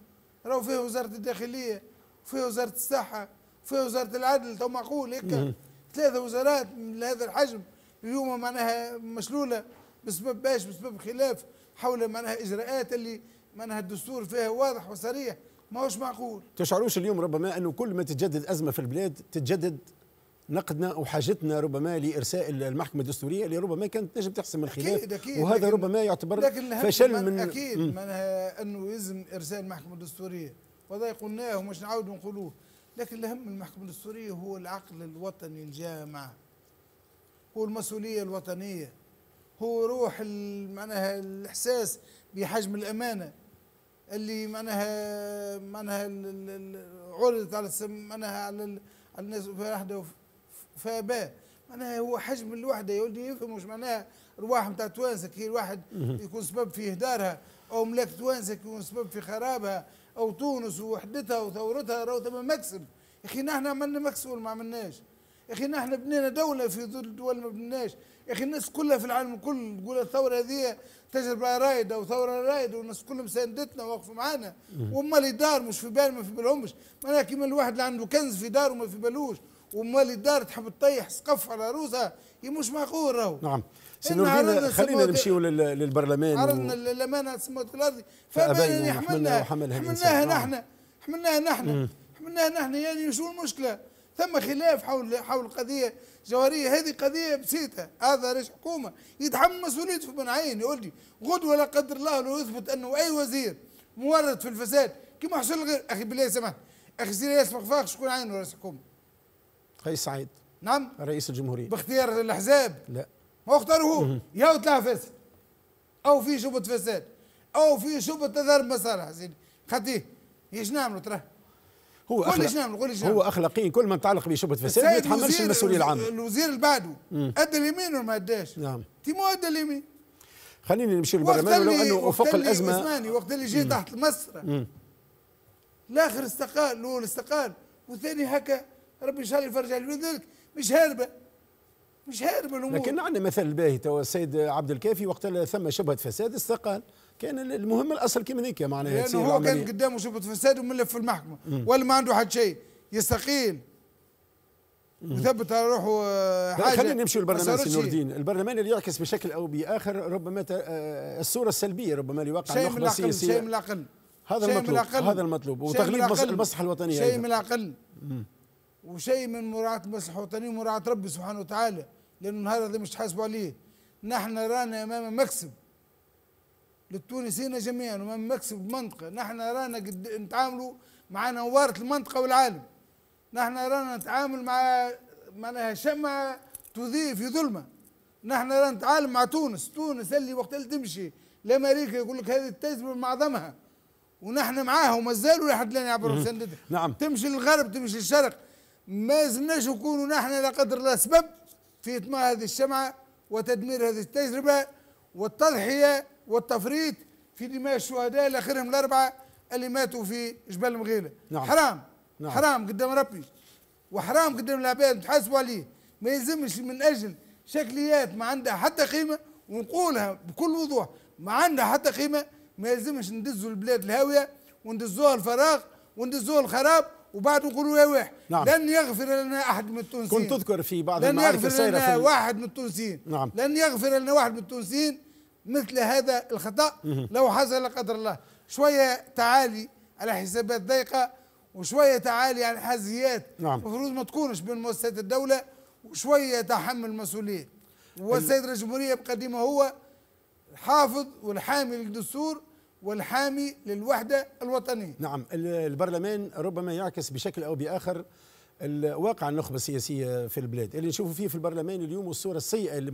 راهو فيه وزاره الداخليه في وزاره الصحه في وزاره العدل تو معقول هيك ثلاثه وزارات من هذا الحجم اليوم معناها مشلوله بسبب باش بسبب خلاف حول معناها اجراءات اللي معناها الدستور فيها واضح وصريح ماهوش معقول تشعروش اليوم ربما انه كل ما تتجدد ازمه في البلاد تتجدد نقدنا او حاجتنا ربما لارساء المحكمه الدستوريه اللي ربما كانت تنجم تحسم الخلاف أكيد أكيد وهذا ربما يعتبر لكن فشل من اكيد من انه يلزم ارساء المحكمه الدستوريه وذا قلناه ومش نعاود نقولوه لكن الأهم المحكمة الدستورية هو العقل الوطني الجامع هو المسؤولية الوطنية هو روح معناها الإحساس بحجم الأمانة اللي معناها معناها عرضت على معناها على الناس وحده فابا معناها هو حجم الوحده ولدي يفهم واش معناها رواح نتاع توانسك هي الواحد يكون سبب في اهدارها او ملاك توانسك يكون سبب في خرابها او تونس ووحدتها وثورتها راهو ثم مكسب يا اخي نحن مكسب ولا ما عملناش يا اخي نحن بنينا دوله في ظل الدول ما بنيناش يا اخي الناس كلها في العالم كل تقول الثوره هذه تجربه رايده وثوره رايده والناس كلهم ساندتنا ووقفوا معانا ومالي دار مش في بال ما في بالهمش معناها كيما الواحد اللي عنده كنز في داره ما في بالوش ومالي دار تحب تطيح سقف على روسها هي مش معقول راهو نعم سنوردين خلينا نمشيو للبرلمان عرضنا للامانه السموات الارضي فابينا يعني حملناها حملناها نحن نعم. حملناها نحن حملناها نحن يعني شو المشكله ثم خلاف حول حول قضيه جوهريه هذه قضيه بسيطه هذا رئيس حكومه يتحمل مسؤوليته في عين يقول لي غدوه لا قدر الله لو يثبت انه اي وزير مورط في الفساد كما حصل الغير اخي بالله سمحت اخي سيري يسبق مخفاق شكون عينه رئيس حكومه؟ قيس سعيد نعم رئيس الجمهوريه باختيار الاحزاب لا اختاره يا طلع فاسد او في شبهه فساد او في شبهه تظهر مصالح سيدي خاطيه ايش نعملوا تراه هو كل ايش نعمل قوليش ايش هو اخلاقيا كل ما يتعلق بشبهه فساد ما يتحملش المسؤوليه العامه الوزير اللي بعده ادى اليمين ولا ما اداش؟ نعم مو ادى اليمين خليني نمشي للبرلمان ولو انه وفق الازمه اسمعني وقت اللي جه تحت المسرة الاخر استقال الاول استقال والثاني هكا ربي ان شاء الله يفرج عليه ذلك مش هاربه مش هارب الامور لكن عندنا مثل باهي توا السيد عبد الكافي وقت ثم شبهه فساد استقال كان المهم الاصل كيما هيك معناها يعني هو كان قدامه شبهه فساد وملف في المحكمه ولا ما عنده حد شيء يستقيل وثبت على روحه آه، حاجه خلينا نمشي للبرلمان سي نور الدين، البرلمان اللي يعكس بشكل او باخر ربما آه، الصوره السلبيه ربما اللي واقع شيء من الاقل شيء من العقل هذا المطلوب هذا المطلوب وتغليب المصلحه الوطنيه شيء من العقل وشيء من مراعاة المسيح الوطني ومراعاة ربي سبحانه وتعالى لأنه النهار هذا مش حاسبوا عليه نحن رانا أمام مكسب للتونسيين جميعا أمام مكسب منطقة نحن رانا قد نتعاملوا مع نوارة المنطقة والعالم نحن رانا نتعامل مع معناها شمعة تضيء في ظلمة نحن رانا نتعامل مع تونس تونس اللي وقت اللي تمشي لأمريكا يقول لك هذه التجربة معظمها ونحن معاها وما زالوا لحد الآن يعبروا نعم تمشي للغرب تمشي للشرق ما زلناش نكونوا نحن لا قدر الله سبب في إطماع هذه الشمعة وتدمير هذه التجربة والتضحية والتفريط في دماء الشهداء الأخرهم الأربعة اللي ماتوا في جبل مغيلة نعم. حرام نعم. حرام قدام ربي وحرام قدام العباد نتحاسبوا عليه ما يلزمش من أجل شكليات ما عندها حتى قيمة ونقولها بكل وضوح ما عندها حتى قيمة ما يلزمش ندزوا البلاد الهاوية وندزوها الفراغ وندزوها الخراب وبعد نقولوا يا إيه، واحد نعم. لن يغفر لنا احد من التونسيين كنت تذكر في بعض لن يغفر لنا واحد من التونسيين نعم. لن يغفر لنا واحد من التونسيين مثل هذا الخطا لو حصل لا قدر الله شويه تعالي على حسابات ضيقه وشويه تعالي على الحازيات نعم. المفروض نعم. ما تكونش بين مؤسسات الدوله وشويه تحمل المسؤوليه والسيد الجمهوريه بقديمه هو الحافظ والحامل للدستور والحامي للوحدة الوطنية نعم البرلمان ربما يعكس بشكل أو بآخر الواقع النخبة السياسية في البلاد اللي نشوفوا فيه في البرلمان اليوم والصورة السيئة اللي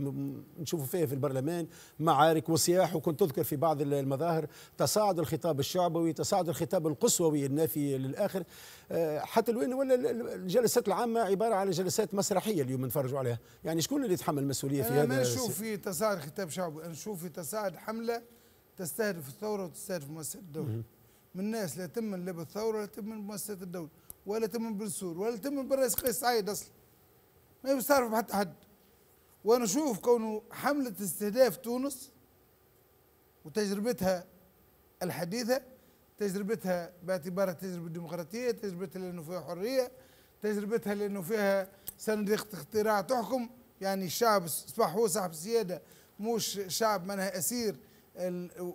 نشوفوا فيها في البرلمان معارك وصياح وكنت تذكر في بعض المظاهر تصاعد الخطاب الشعبوي تصاعد الخطاب القصوي النافي للآخر آه، حتى الوين ولا الجلسات العامة عبارة على جلسات مسرحية اليوم نتفرجوا عليها يعني شكون اللي يتحمل المسؤولية في هذا أنا ما نشوف في تصاعد خطاب شعبي نشوف في تصاعد حملة تستهدف الثوره وتستهدف مؤسسه الدوله من الناس لا تمن لا بالثوره لا تمن بمؤسسه الدوله ولا تمن بالسور ولا تمن بالرئيس قيس سعيد اصلا ما يستهدف حتى حد وانا اشوف كونه حمله استهداف تونس وتجربتها الحديثه تجربتها باعتبارها تجربه ديمقراطيه تجربتها لانه فيها حريه تجربتها لانه فيها صناديق اختراع تحكم يعني الشعب اصبح هو صاحب السياده مش شعب منها اسير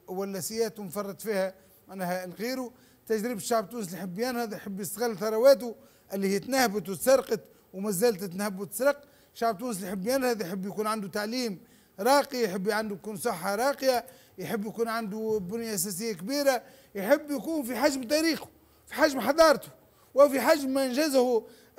واللاسيات ومفرط فيها معناها لغيره تجربة الشعب التونسي اللي يحب هذا يحب يستغل ثرواته اللي هي تنهبت وتسرقت وما زالت تنهب وتسرق الشعب التونسي اللي يحب هذا يحب يكون عنده تعليم راقي يحب عنده يكون صحة راقية يحب يكون عنده بنية أساسية كبيرة يحب يكون في حجم تاريخه في حجم حضارته وفي حجم ما أنجزه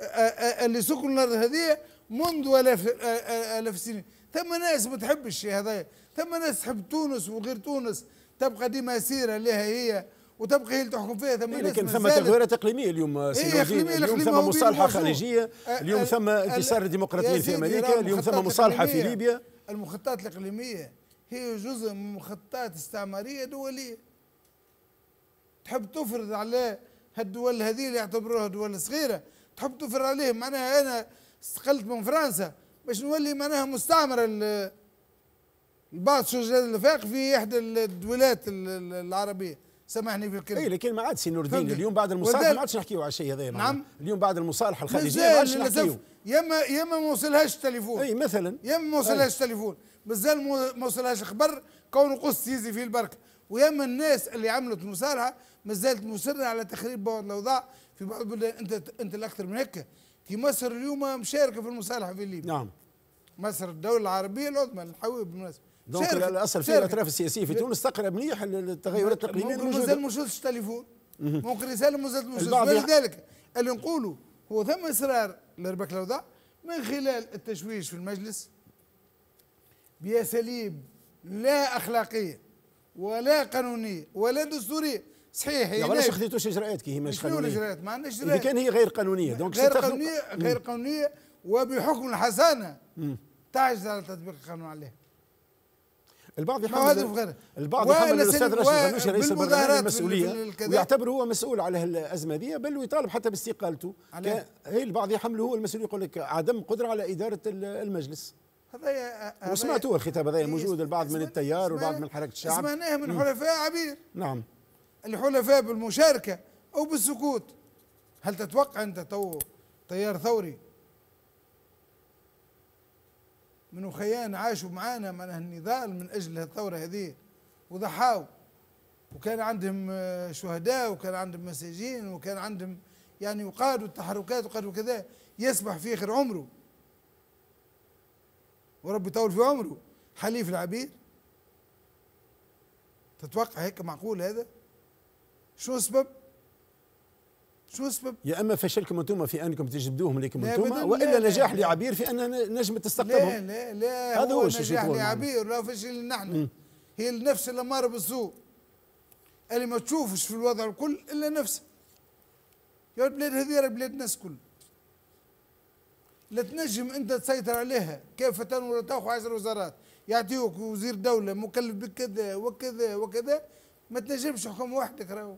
آه، آه، آه، اللي سكنوا الأرض هذه منذ آلاف السنين ثم ناس ما تحبش هذا ثم ناس تحب تونس وغير تونس تبقى ديما سيره لها هي وتبقى هي اللي تحكم فيها ثم إيه لكن ثم تغييرات اقليميه اليوم إيه، سيدي إيه اليوم ثم مصالحه خارجيه اليوم ثم انتصار الديمقراطيين في امريكا اليوم ثم مصالحه في ليبيا المخططات الاقليميه هي جزء من مخططات استعماريه دوليه تحب تفرض على هالدول هذه اللي يعتبروها دول صغيره تحب تفرض عليهم معناها انا استقلت من فرنسا باش نولي معناها مستعمره بعض سجاد النفاق في احدى الدولات العربيه سامحني في الكلمه اي لكن ما عادش نور الدين اليوم بعد المصالحه ما عادش نحكيو على الشيء هذا نعم اليوم بعد المصالحه الخليجيه ما عادش نحكيو يا اما يا اما ما وصلهاش التليفون اي مثلا يا اما ما وصلهاش إيه. التليفون مازال ما وصلهاش خبر كون قص سيزي البرك البركه اما الناس اللي عملت ما مازالت مصره على تخريب بعض الاوضاع في بعض البلدان انت انت الاكثر من هكا كي مصر اليوم مشاركه في المصالحه في ليبيا نعم مصر الدوله العربيه العظمى الحوية بالمناسبه دونك الاصل في الاطراف السياسيه في تونس تقرا مليح التغيرات الاقليميه الموجوده مازال ما وصلتش التليفون ممكن رساله ما وصلتش ولذلك اللي نقولوا هو ثم اصرار لربك الاوضاع من خلال التشويش في المجلس باساليب لا اخلاقيه ولا قانونيه ولا دستوريه صحيح يعني علاش خديتوش اجراءات كي هي مش قانونيه اجراءات ما عندناش اجراءات اذا كان هي غير قانونيه دونك غير قانونيه غير قانونيه وبحكم الحسانه تعجز على تطبيق القانون عليها البعض يحمل غير البعض يحمل الاستاذ راشد غنوشي رئيس البرلمان المسؤوليه ويعتبر هو مسؤول على الازمه دي بل ويطالب حتى باستقالته هي البعض يحمله هو المسؤوليه يقول لك عدم قدره على اداره المجلس هذايا وسمعتوا الخطاب هذايا موجود البعض من التيار والبعض من حركه الشعب سمعناه من حلفاء عبير نعم الحلفاء بالمشاركه او بالسكوت هل تتوقع انت تو تيار ثوري من وخيان عاشوا معانا معناها النضال من أجل الثورة هذه وضحاوا وكان عندهم آه، شهداء وكان عندهم مساجين وكان عندهم يعني وقادوا التحركات وقادوا كذا يسبح في آخر عمره ورب يطول في عمره حليف العبيد تتوقع هيك معقول هذا شو السبب؟ شو السبب؟ يا اما فشلكم انتم في انكم تجبدوهم لكم انتم والا لا نجاح لعبير في ان نجم تستقطبهم لا لا لا هذا هو نجاح لعبير لا فشل نحن هي النفس اللي مار بالسوء اللي ما تشوفش في الوضع الكل الا نفسه يا البلاد هذه بلاد الناس كل لا تنجم انت تسيطر عليها كافة ولا تاخذ عشر وزارات يعطيوك وزير دولة مكلف بكذا وكذا وكذا ما تنجمش حكم وحدك راهو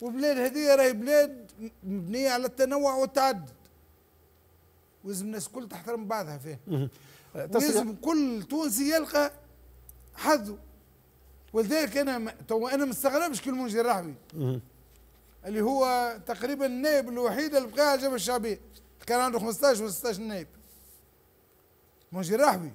والبلاد هذه راهي بلاد مبنيه على التنوع والتعدد ولازم الناس الكل تحترم بعضها فيه أه، ولازم كل تونسي يلقى حظه ولذلك انا تو انا ما استغربش كل منجي الرحبي اللي هو تقريبا النائب الوحيد اللي بقى على الجبهه الشعبيه كان عنده 15 ولا 16 نائب منجي الرحبي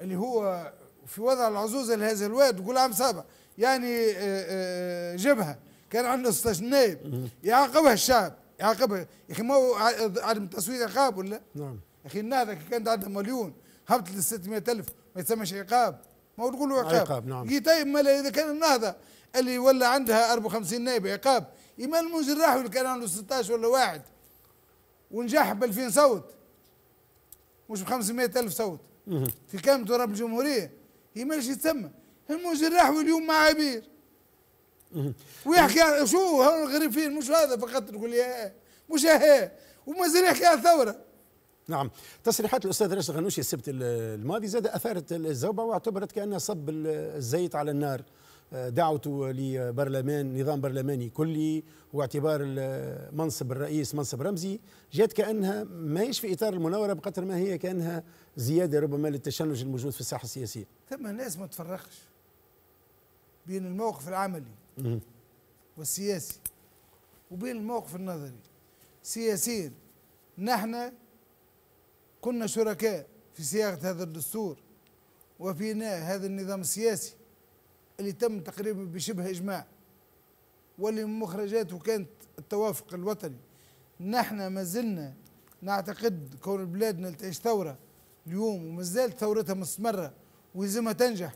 اللي هو في وضع العزوز لهذا الواد يقول عام سابع يعني أه، أه، جبهه كان عندنا 16 نائب يعاقبها الشعب يعاقبها يا اخي ما هو عدم التصويت عقاب ولا؟ نعم يا اخي النهضه كانت عندها مليون هبطت ل 600000 ما يسمىش عقاب ما هو تقول عقاب عقاب نعم طيب ما اذا كان النهضه اللي ولا عندها 54 نائب عقاب ايمان المنجي اللي كان عنده 16 ولا واحد ونجح ب 2000 صوت مش ب 500000 صوت في كامل تراب الجمهوريه هي ماشي يتسمى المنجي اليوم مع عبير ويحكي شو الغريفين مش هذا فقط تقول لي مش هي ومازال يحكي الثوره نعم تصريحات الاستاذ راشد غنوشي السبت الماضي زاد اثارت الزوبه واعتبرت كانها صب الزيت على النار آه، دعوته لبرلمان نظام برلماني كلي واعتبار منصب الرئيس منصب رمزي جات كانها ماهيش في اطار المناوره بقدر ما هي كانها زياده ربما للتشنج الموجود في الساحه السياسيه. ثم الناس ما تفرقش بين الموقف العملي والسياسي وبين الموقف النظري سياسيا نحن كنا شركاء في صياغة هذا الدستور وفي بناء هذا النظام السياسي اللي تم تقريبا بشبه إجماع واللي من مخرجاته كانت التوافق الوطني نحن ما زلنا نعتقد كون بلادنا تعيش ثورة اليوم وما زالت ثورتها مستمرة ويلزمها تنجح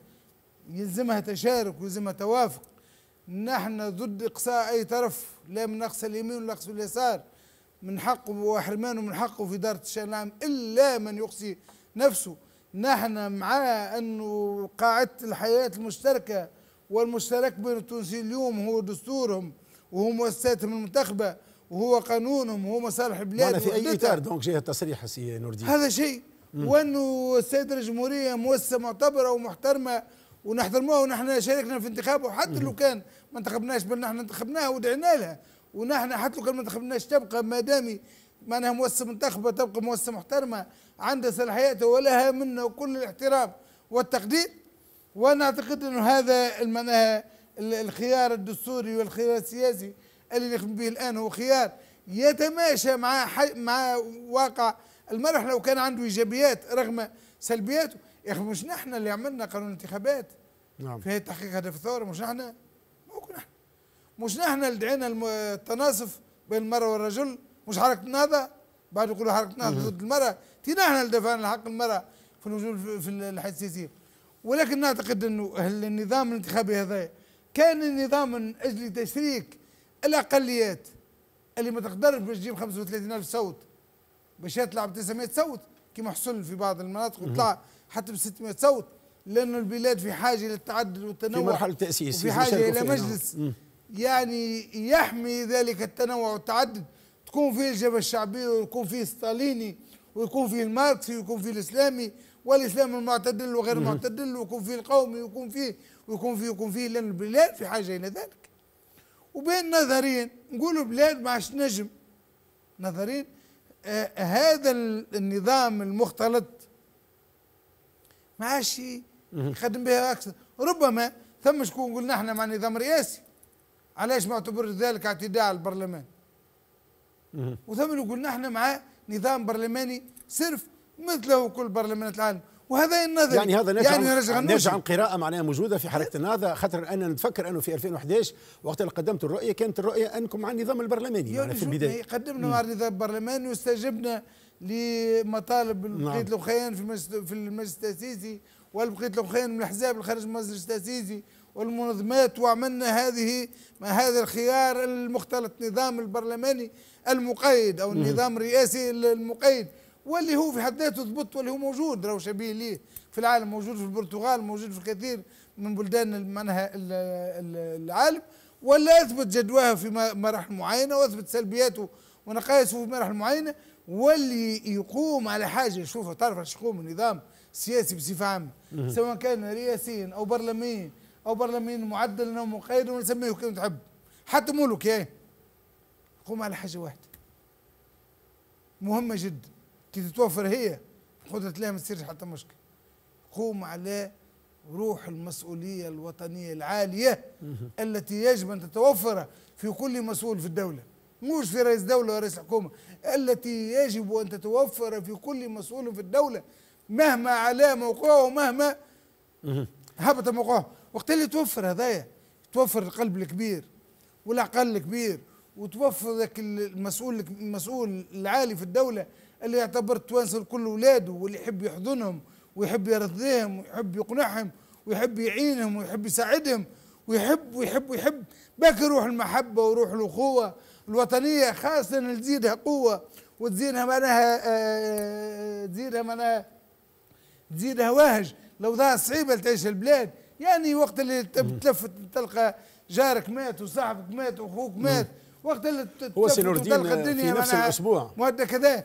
يلزمها تشارك ويلزمها توافق نحن ضد إقصاء أي طرف لا من أقصى اليمين ولا أقصى اليسار من حقه وحرمانه من حقه في إدارة الشأن العام إلا من يقصي نفسه نحن مع أنه قاعدة الحياة المشتركة والمشترك بين التونسيين اليوم هو دستورهم وهو مؤسساتهم المنتخبة وهو قانونهم وهو مصالح البلاد في أي إطار دونك جاء التصريح نور الدين هذا شيء وأنه السيد الجمهورية مؤسسة معتبرة ومحترمة ونحترموها ونحن شاركنا في انتخابه وحتى لو كان ما انتخبناش بل نحن انتخبناها ودعينا لها ونحن حتى لو كان ما انتخبناش تبقى ما دامي معناها مؤسسه منتخبه تبقى مؤسسه محترمه عندها صلاحياتها ولها منا كل الاحترام والتقدير وانا اعتقد انه هذا معناها الخيار الدستوري والخيار السياسي اللي نخدم به الان هو خيار يتماشى مع مع واقع المرحله وكان عنده ايجابيات رغم سلبياته يا اخي مش نحن اللي عملنا قانون الانتخابات نعم في تحقيق هدف الثوره مش نحن ممكن نحن مش نحن اللي دعينا التناصف بين المراه والرجل مش حركه النهضه بعد يقولوا حركه النهضه ضد المراه تي نحن اللي دفعنا حق المراه في الوجود في الحياه السياسيه ولكن نعتقد انه النظام الانتخابي هذا كان نظام من اجل تشريك الاقليات اللي ما تقدرش باش تجيب 35000 صوت باش ب 900 صوت كما حصل في بعض المناطق وطلع حتى ب 600 صوت لأن البلاد في حاجة للتعدد والتنوع في مرحلة تأسيس في حاجة إلى مجلس نعم. يعني يحمي ذلك التنوع والتعدد تكون فيه الجبهة الشعبية ويكون فيه ستاليني ويكون فيه الماركسي ويكون فيه الإسلامي والإسلام المعتدل وغير المعتدل ويكون فيه القومي ويكون فيه ويكون فيه ويكون فيه لأن البلاد في حاجة إلى ذلك وبين نظرين نقولوا بلاد ما عادش نجم نظرين آه هذا النظام المختلط عادش يخدم بها اكثر ربما ثم شكون قلنا احنا مع نظام رئاسي علاش ما اعتبر ذلك اعتداء على البرلمان وثم اللي قلنا احنا مع نظام برلماني صرف مثله كل برلمانات العالم وهذا النظر يعني هذا نرجع يعني نرجع, عن قراءة معناها موجودة في حركة النهضة خاطر أنا نتفكر أنه في 2011 وقت اللي قدمت الرؤية كانت الرؤية أنكم مع النظام البرلماني يعني في البداية يعني قدمنا مع النظام البرلماني واستجبنا لمطالب بقية نعم. البخيان في في المجلس التأسيسي والبقيت البخيان من الأحزاب اللي خارج المجلس التأسيسي والمنظمات وعملنا هذه هذا الخيار المختلط نظام البرلماني المقيد أو النظام الرئاسي المقيد واللي هو في حد ذاته ضبط واللي هو موجود راهو شبيه ليه في العالم موجود في البرتغال موجود في كثير من بلدان منها العالم ولا اثبت جدواها في مراحل معينه واثبت سلبياته ونقائصه في مراحل معينه واللي يقوم على حاجه يشوفها تعرف يقوم النظام السياسي بصفه عامه سواء كان رئاسيا او برلمان او برلمان معدل او مقيد ونسميه كيف تحب حتى ملك يا يقوم على حاجه واحده مهمه جدا كي تتوفر هي قدرة لها ما تصيرش حتى مشكل قوم على روح المسؤولية الوطنية العالية التي يجب أن تتوفر في كل مسؤول في الدولة مش في رئيس دولة ورئيس حكومة التي يجب أن تتوفر في كل مسؤول في الدولة مهما على موقعه ومهما هبط موقعه وقت اللي توفر هذايا توفر القلب الكبير والعقل الكبير وتوفر ذاك المسؤول المسؤول العالي في الدولة اللي يعتبر التوانسة لكل ولاده واللي يحب يحضنهم ويحب يرضيهم ويحب يقنعهم ويحب يعينهم ويحب يساعدهم ويحب ويحب ويحب, ويحب روح المحبة وروح الأخوة الوطنيه خاصه اللي تزيدها قوه وتزيدها معناها آه، آه، آه، تزيدها معناها تزيدها وهج الاوضاع صعيبه لتعيش البلاد يعني وقت اللي تلفت تلقى جارك مات وصاحبك مات واخوك مات وقت اللي هو سي في نفس الاسبوع مؤدى كذا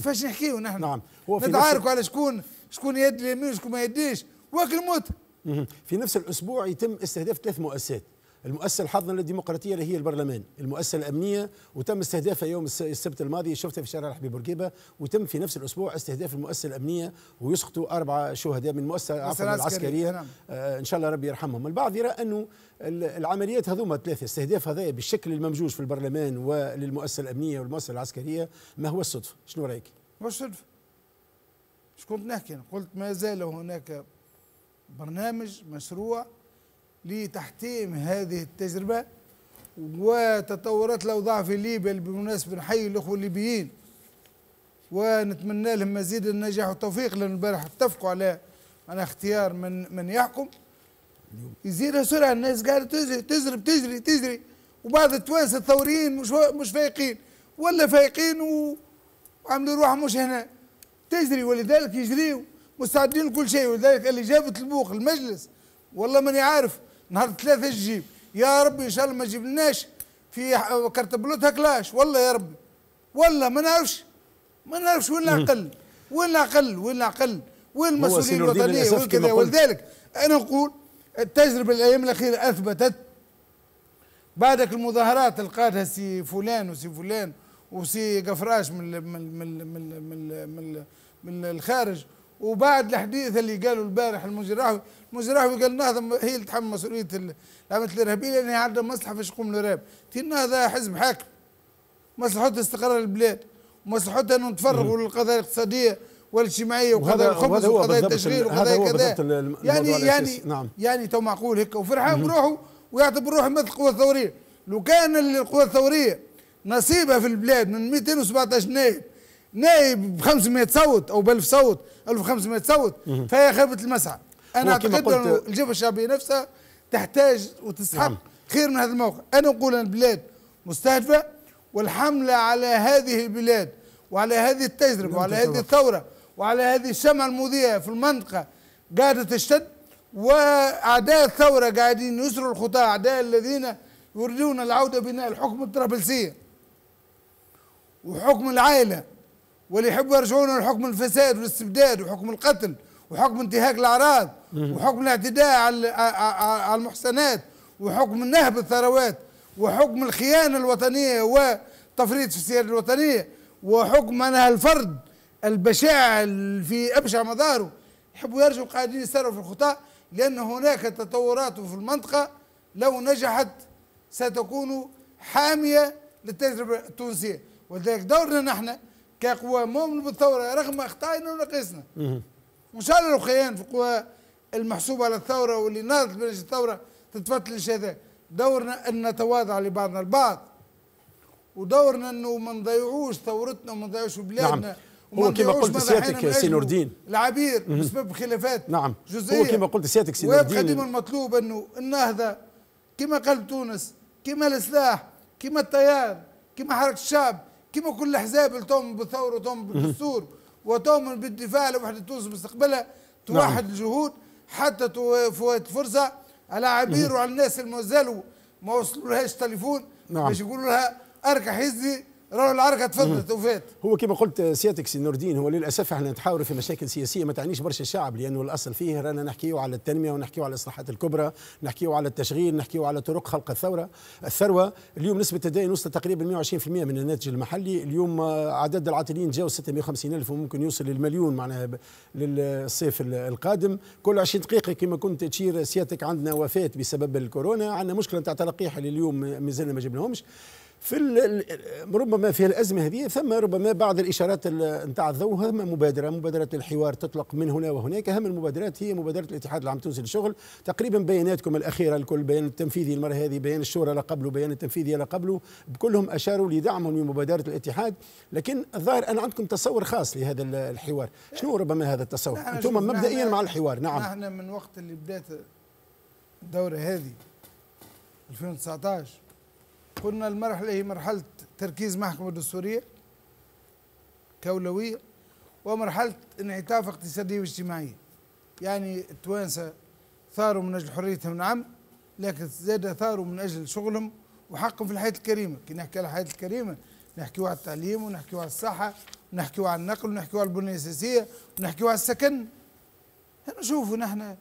فاش نحكيو نحن نعم هو في نتعاركوا على شكون شكون يد اليمين وشكون ما يديش وقت موت في نفس الاسبوع يتم استهداف ثلاث مؤسسات المؤسسه الحاضنه للديمقراطيه اللي هي البرلمان المؤسسه الامنيه وتم استهدافها يوم السبت الماضي شفتها في شارع الحبيب بورقيبه وتم في نفس الاسبوع استهداف المؤسسه الامنيه ويسقطوا اربعه شهداء من المؤسسه عفوا العسكريه نعم. آه ان شاء الله ربي يرحمهم البعض يرى انه العمليات هذوما ثلاثه استهداف هذايا بالشكل الممجوج في البرلمان وللمؤسسه الامنيه والمؤسسه العسكريه ما هو الصدفه شنو رايك مش صدفه شكون نحكي قلت ما زال هناك برنامج مشروع لتحتيم هذه التجربة وتطورت الأوضاع في ليبيا بالمناسبة نحيي الأخوة الليبيين ونتمنى لهم مزيد النجاح والتوفيق لأن البارح اتفقوا على أنا اختيار من من يحكم يزيدها سرعة الناس قاعدة تجري تجري تجري تجري وبعض التوانسة الثوريين مش مش فايقين ولا فايقين وعملوا روحهم مش هنا تجري ولذلك يجريوا مستعدين لكل شيء ولذلك اللي جابت البوق المجلس والله ماني عارف نهار ثلاثة تجيب يا ربي إن شاء الله ما جبناش في كرت بلوت كلاش والله يا ربي والله ما نعرفش ما نعرفش وين العقل وين العقل وين العقل وين المسؤولية الوطنية وين كذا ولذلك أنا نقول التجربة الأيام الأخيرة أثبتت بعدك المظاهرات اللي قادها سي فلان وسي فلان وسي قفراش من من من من, من, من الخارج وبعد الحديث اللي قالوا البارح المزراوي المزراوي قال النهضه هي اللي تحمل مسؤوليه العمليه الارهابيه لان هي عندها مصلحه في شقوم الارهاب تي النهضه حزب حاكم مصلحته استقرار البلاد ومصلحته انه نتفرغوا للقضايا الاقتصاديه والاجتماعيه وقضايا الخبز وقضايا التشغيل وقضايا كذا يعني يعني نعم. يعني تو معقول هيك وفرحان بروحه ويعتبر روحه مثل القوى الثوريه لو كان القوى الثوريه نصيبها في البلاد من 217 نائب نائب ب 500 صوت او ب 1000 صوت 1500 صوت فهي خيبه المسعى انا اعتقد انه الجبهه الشعبيه نفسها تحتاج وتستحق نعم. خير من هذا الموقع انا اقول ان البلاد مستهدفه والحمله على هذه البلاد وعلى هذه التجربه نعم، وعلى هذه الثوره وعلى هذه الشمعه المضيئة في المنطقه قاعده تشتد واعداء الثوره قاعدين يسروا الخطى اعداء الذين يريدون العوده بناء الحكم الطرابلسيه وحكم العائله واللي يحبوا يرجعونا لحكم الفساد والاستبداد وحكم القتل وحكم انتهاك الاعراض وحكم الاعتداء على المحسنات وحكم نهب الثروات وحكم الخيانه الوطنيه وتفريط في السياده الوطنيه وحكم انها الفرد البشاع في ابشع مظاهره يحبوا يرجعوا قاعدين يسروا في الخطا لان هناك تطورات في المنطقه لو نجحت ستكون حاميه للتجربه التونسيه ولذلك دورنا نحن كقوى مؤمن بالثورة رغم أخطائنا ونقصنا وإن شاء الله لو خيان في القوى المحسوبة على الثورة واللي ناضت بنجم الثورة تتفتلش هذا دورنا أن نتواضع لبعضنا البعض ودورنا أنه ما نضيعوش ثورتنا وما نضيعوش بلادنا نعم. هو نعم. كما قلت سيادتك سي نور الدين العبير بسبب خلافات نعم جزئية هو كما قلت سيادتك سي نور الدين ويبقى ديما المطلوب انه النهضه كما قال تونس كما السلاح كما التيار كما حركه الشعب كما كل اللي تؤمن بالثوره وتؤمن بالدستور وتؤمن بالدفاع لوحده تونس مستقبلها نعم. توحد الجهود حتى فوات فرصه على عبير وعلى الناس اللي ما زالوا ما وصلوا لهاش تليفون نعم. باش يقولوا لها اركح هزي راه العركه تفضلت وفات هو كما قلت سيادتك سي نور الدين هو للاسف احنا نتحاوروا في مشاكل سياسيه ما تعنيش برشا الشعب لانه الاصل فيه رانا نحكيو على التنميه ونحكيو على الاصلاحات الكبرى نحكيو على التشغيل نحكيو على طرق خلق الثوره الثروه اليوم نسبه التدين وصلت تقريبا 120% من الناتج المحلي اليوم عدد العاطلين تجاوز 650 الف وممكن يوصل للمليون معناها للصيف القادم كل 20 دقيقه كما كنت تشير سيادتك عندنا وفاه بسبب الكورونا عندنا مشكله نتاع تلقيح اليوم مازلنا ما جبناهمش في ربما في الازمه هذه ثم ربما بعض الاشارات نتاع الضوء هم مبادره مبادره الحوار تطلق من هنا وهناك اهم المبادرات هي مبادره الاتحاد العام التونسي للشغل تقريبا بياناتكم الاخيره الكل بيان التنفيذي المره هذه بيان الشورى لا قبله بيان التنفيذي لا قبله كلهم اشاروا لدعمهم لمبادره الاتحاد لكن الظاهر ان عندكم تصور خاص لهذا الحوار شنو ربما هذا التصور انتم مبدئيا مع الحوار نعم نحن من وقت اللي بدات الدوره هذه 2019 قلنا المرحلة هي مرحلة تركيز محكمة دستورية كأولوية ومرحلة انعطاف اقتصادية واجتماعية يعني التوانسة ثاروا من أجل حريتهم نعم لكن زاد ثاروا من أجل شغلهم وحقهم في الحياة الكريمة كي نحكي على الحياة الكريمة نحكيو على التعليم ونحكيو على الصحة ونحكيو على النقل ونحكيو على البنية الأساسية ونحكيو على السكن نشوفوا نحن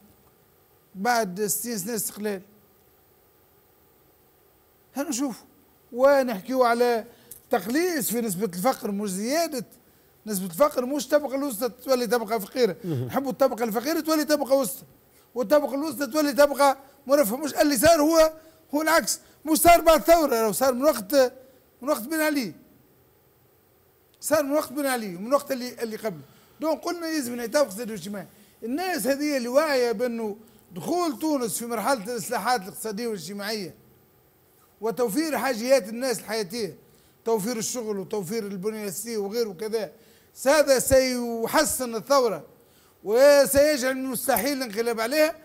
بعد 60 سنة استقلال هنشوف ونحكيو على تقليص في نسبة الفقر مش زيادة نسبة الفقر مش طبقة الوسطى تولي طبقة فقيرة نحبوا الطبقة الفقيرة تولي طبقة وسطى والطبقة الوسطى تولي طبقة مرفهة مش اللي صار هو هو العكس مش صار بعد الثورة لو صار من وقت من وقت بن علي صار من وقت بن علي من وقت اللي اللي قبل دونك قلنا لازم يتفق سيد الاجتماع الناس هذه اللي واعية بأنه دخول تونس في مرحلة الإصلاحات الاقتصادية والاجتماعية وتوفير حاجيات الناس الحياتية توفير الشغل وتوفير البنية الأساسية وغيره وكذا هذا سيحسن الثورة وسيجعل المستحيل الانقلاب عليها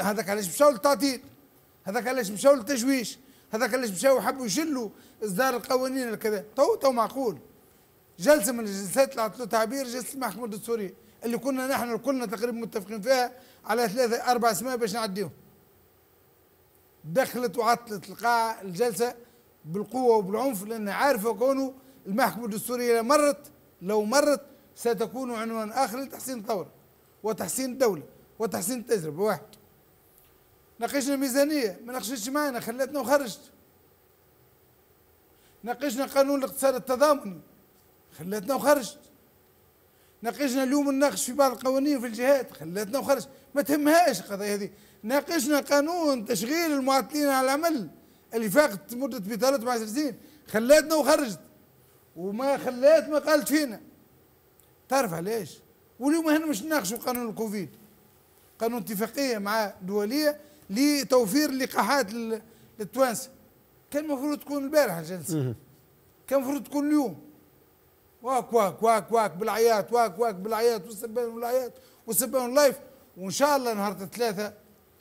هذاك علاش مشاو للتعطيل هذاك علاش مشاو للتجويش هذاك علاش مشاو حبوا يشلوا اصدار القوانين الكذا تو تو معقول جلسه من الجلسات اللي عطلوا تعبير جلسه المحكمه الدستوريه اللي كنا نحن كلنا تقريبا متفقين فيها على ثلاثه اربع اسماء باش نعديهم دخلت وعطلت القاعة الجلسة بالقوة وبالعنف لأنها عارفة كونه المحكمة الدستورية مرت لو مرت ستكون عنوان آخر لتحسين الثورة وتحسين الدولة وتحسين التجربة واحد ناقشنا الميزانية ما ناقشتش معنا خلتنا وخرجت ناقشنا قانون الاقتصاد التضامني خلتنا وخرجت ناقشنا اليوم نناقش في بعض القوانين في الجهات خلتنا وخرجت ما تهمهاش القضيه هذه ناقشنا قانون تشغيل المعطلين على العمل اللي فاقت مده بطالته مع سنين خلاتنا وخرجت وما خلات ما قالت فينا تعرف علاش واليوم هنا مش نناقشوا قانون الكوفيد قانون اتفاقيه مع دوليه لتوفير اللقاحات للتوانسه كان المفروض تكون البارح الجلسه كان المفروض تكون اليوم واك واك واك واك بالعياط واك واك بالعياط والسبان والعيات والسبان واللايف وان شاء الله نهار الثلاثه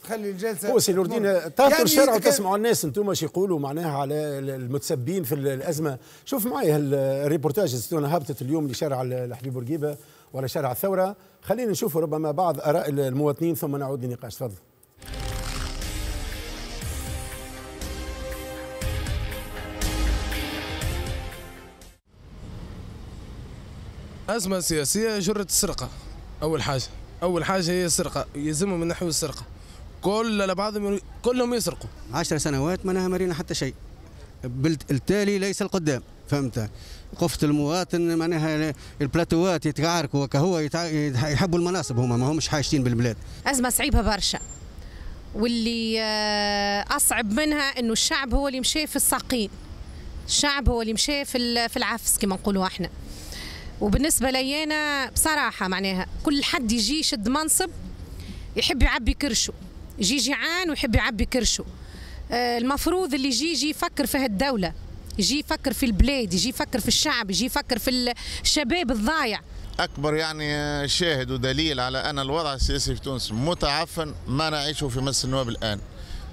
تخلي الجلسه هو سي نور الدين تعطوا يعني الشارع وتسمعوا الناس انتم شو يقولوا معناها على المتسبين في الازمه شوف معي الريبورتاج اللي هبطت اليوم لشارع الحبيب بورقيبه ولا شارع الثوره خلينا نشوف ربما بعض اراء المواطنين ثم نعود للنقاش تفضل أزمة سياسية جرة السرقة أول حاجة اول حاجه هي السرقه يلزمهم من نحو السرقه كل بعضهم كلهم يسرقوا 10 سنوات ما نهمرين حتى شيء بالتالي ليس القدام فهمت قفت المواطن معناها البلاتوات يتعاركوا كهو يحبوا المناصب هما ما همش حاجتين بالبلاد أزمة صعيبة برشا واللي آه، أصعب منها أنه الشعب هو اللي مشى في الساقين الشعب هو اللي مشى في العفس كما نقولوا احنا وبالنسبه لي انا بصراحه معناها كل حد يجي يشد منصب يحب يعبي كرشه يجي جيعان ويحب يعبي كرشه آه، المفروض اللي يجي يجي يفكر في هالدوله يجي يفكر في البلاد يجي يفكر في الشعب يجي يفكر في الشباب الضايع اكبر يعني شاهد ودليل على ان الوضع السياسي في تونس متعفن ما نعيشه في مجلس النواب الان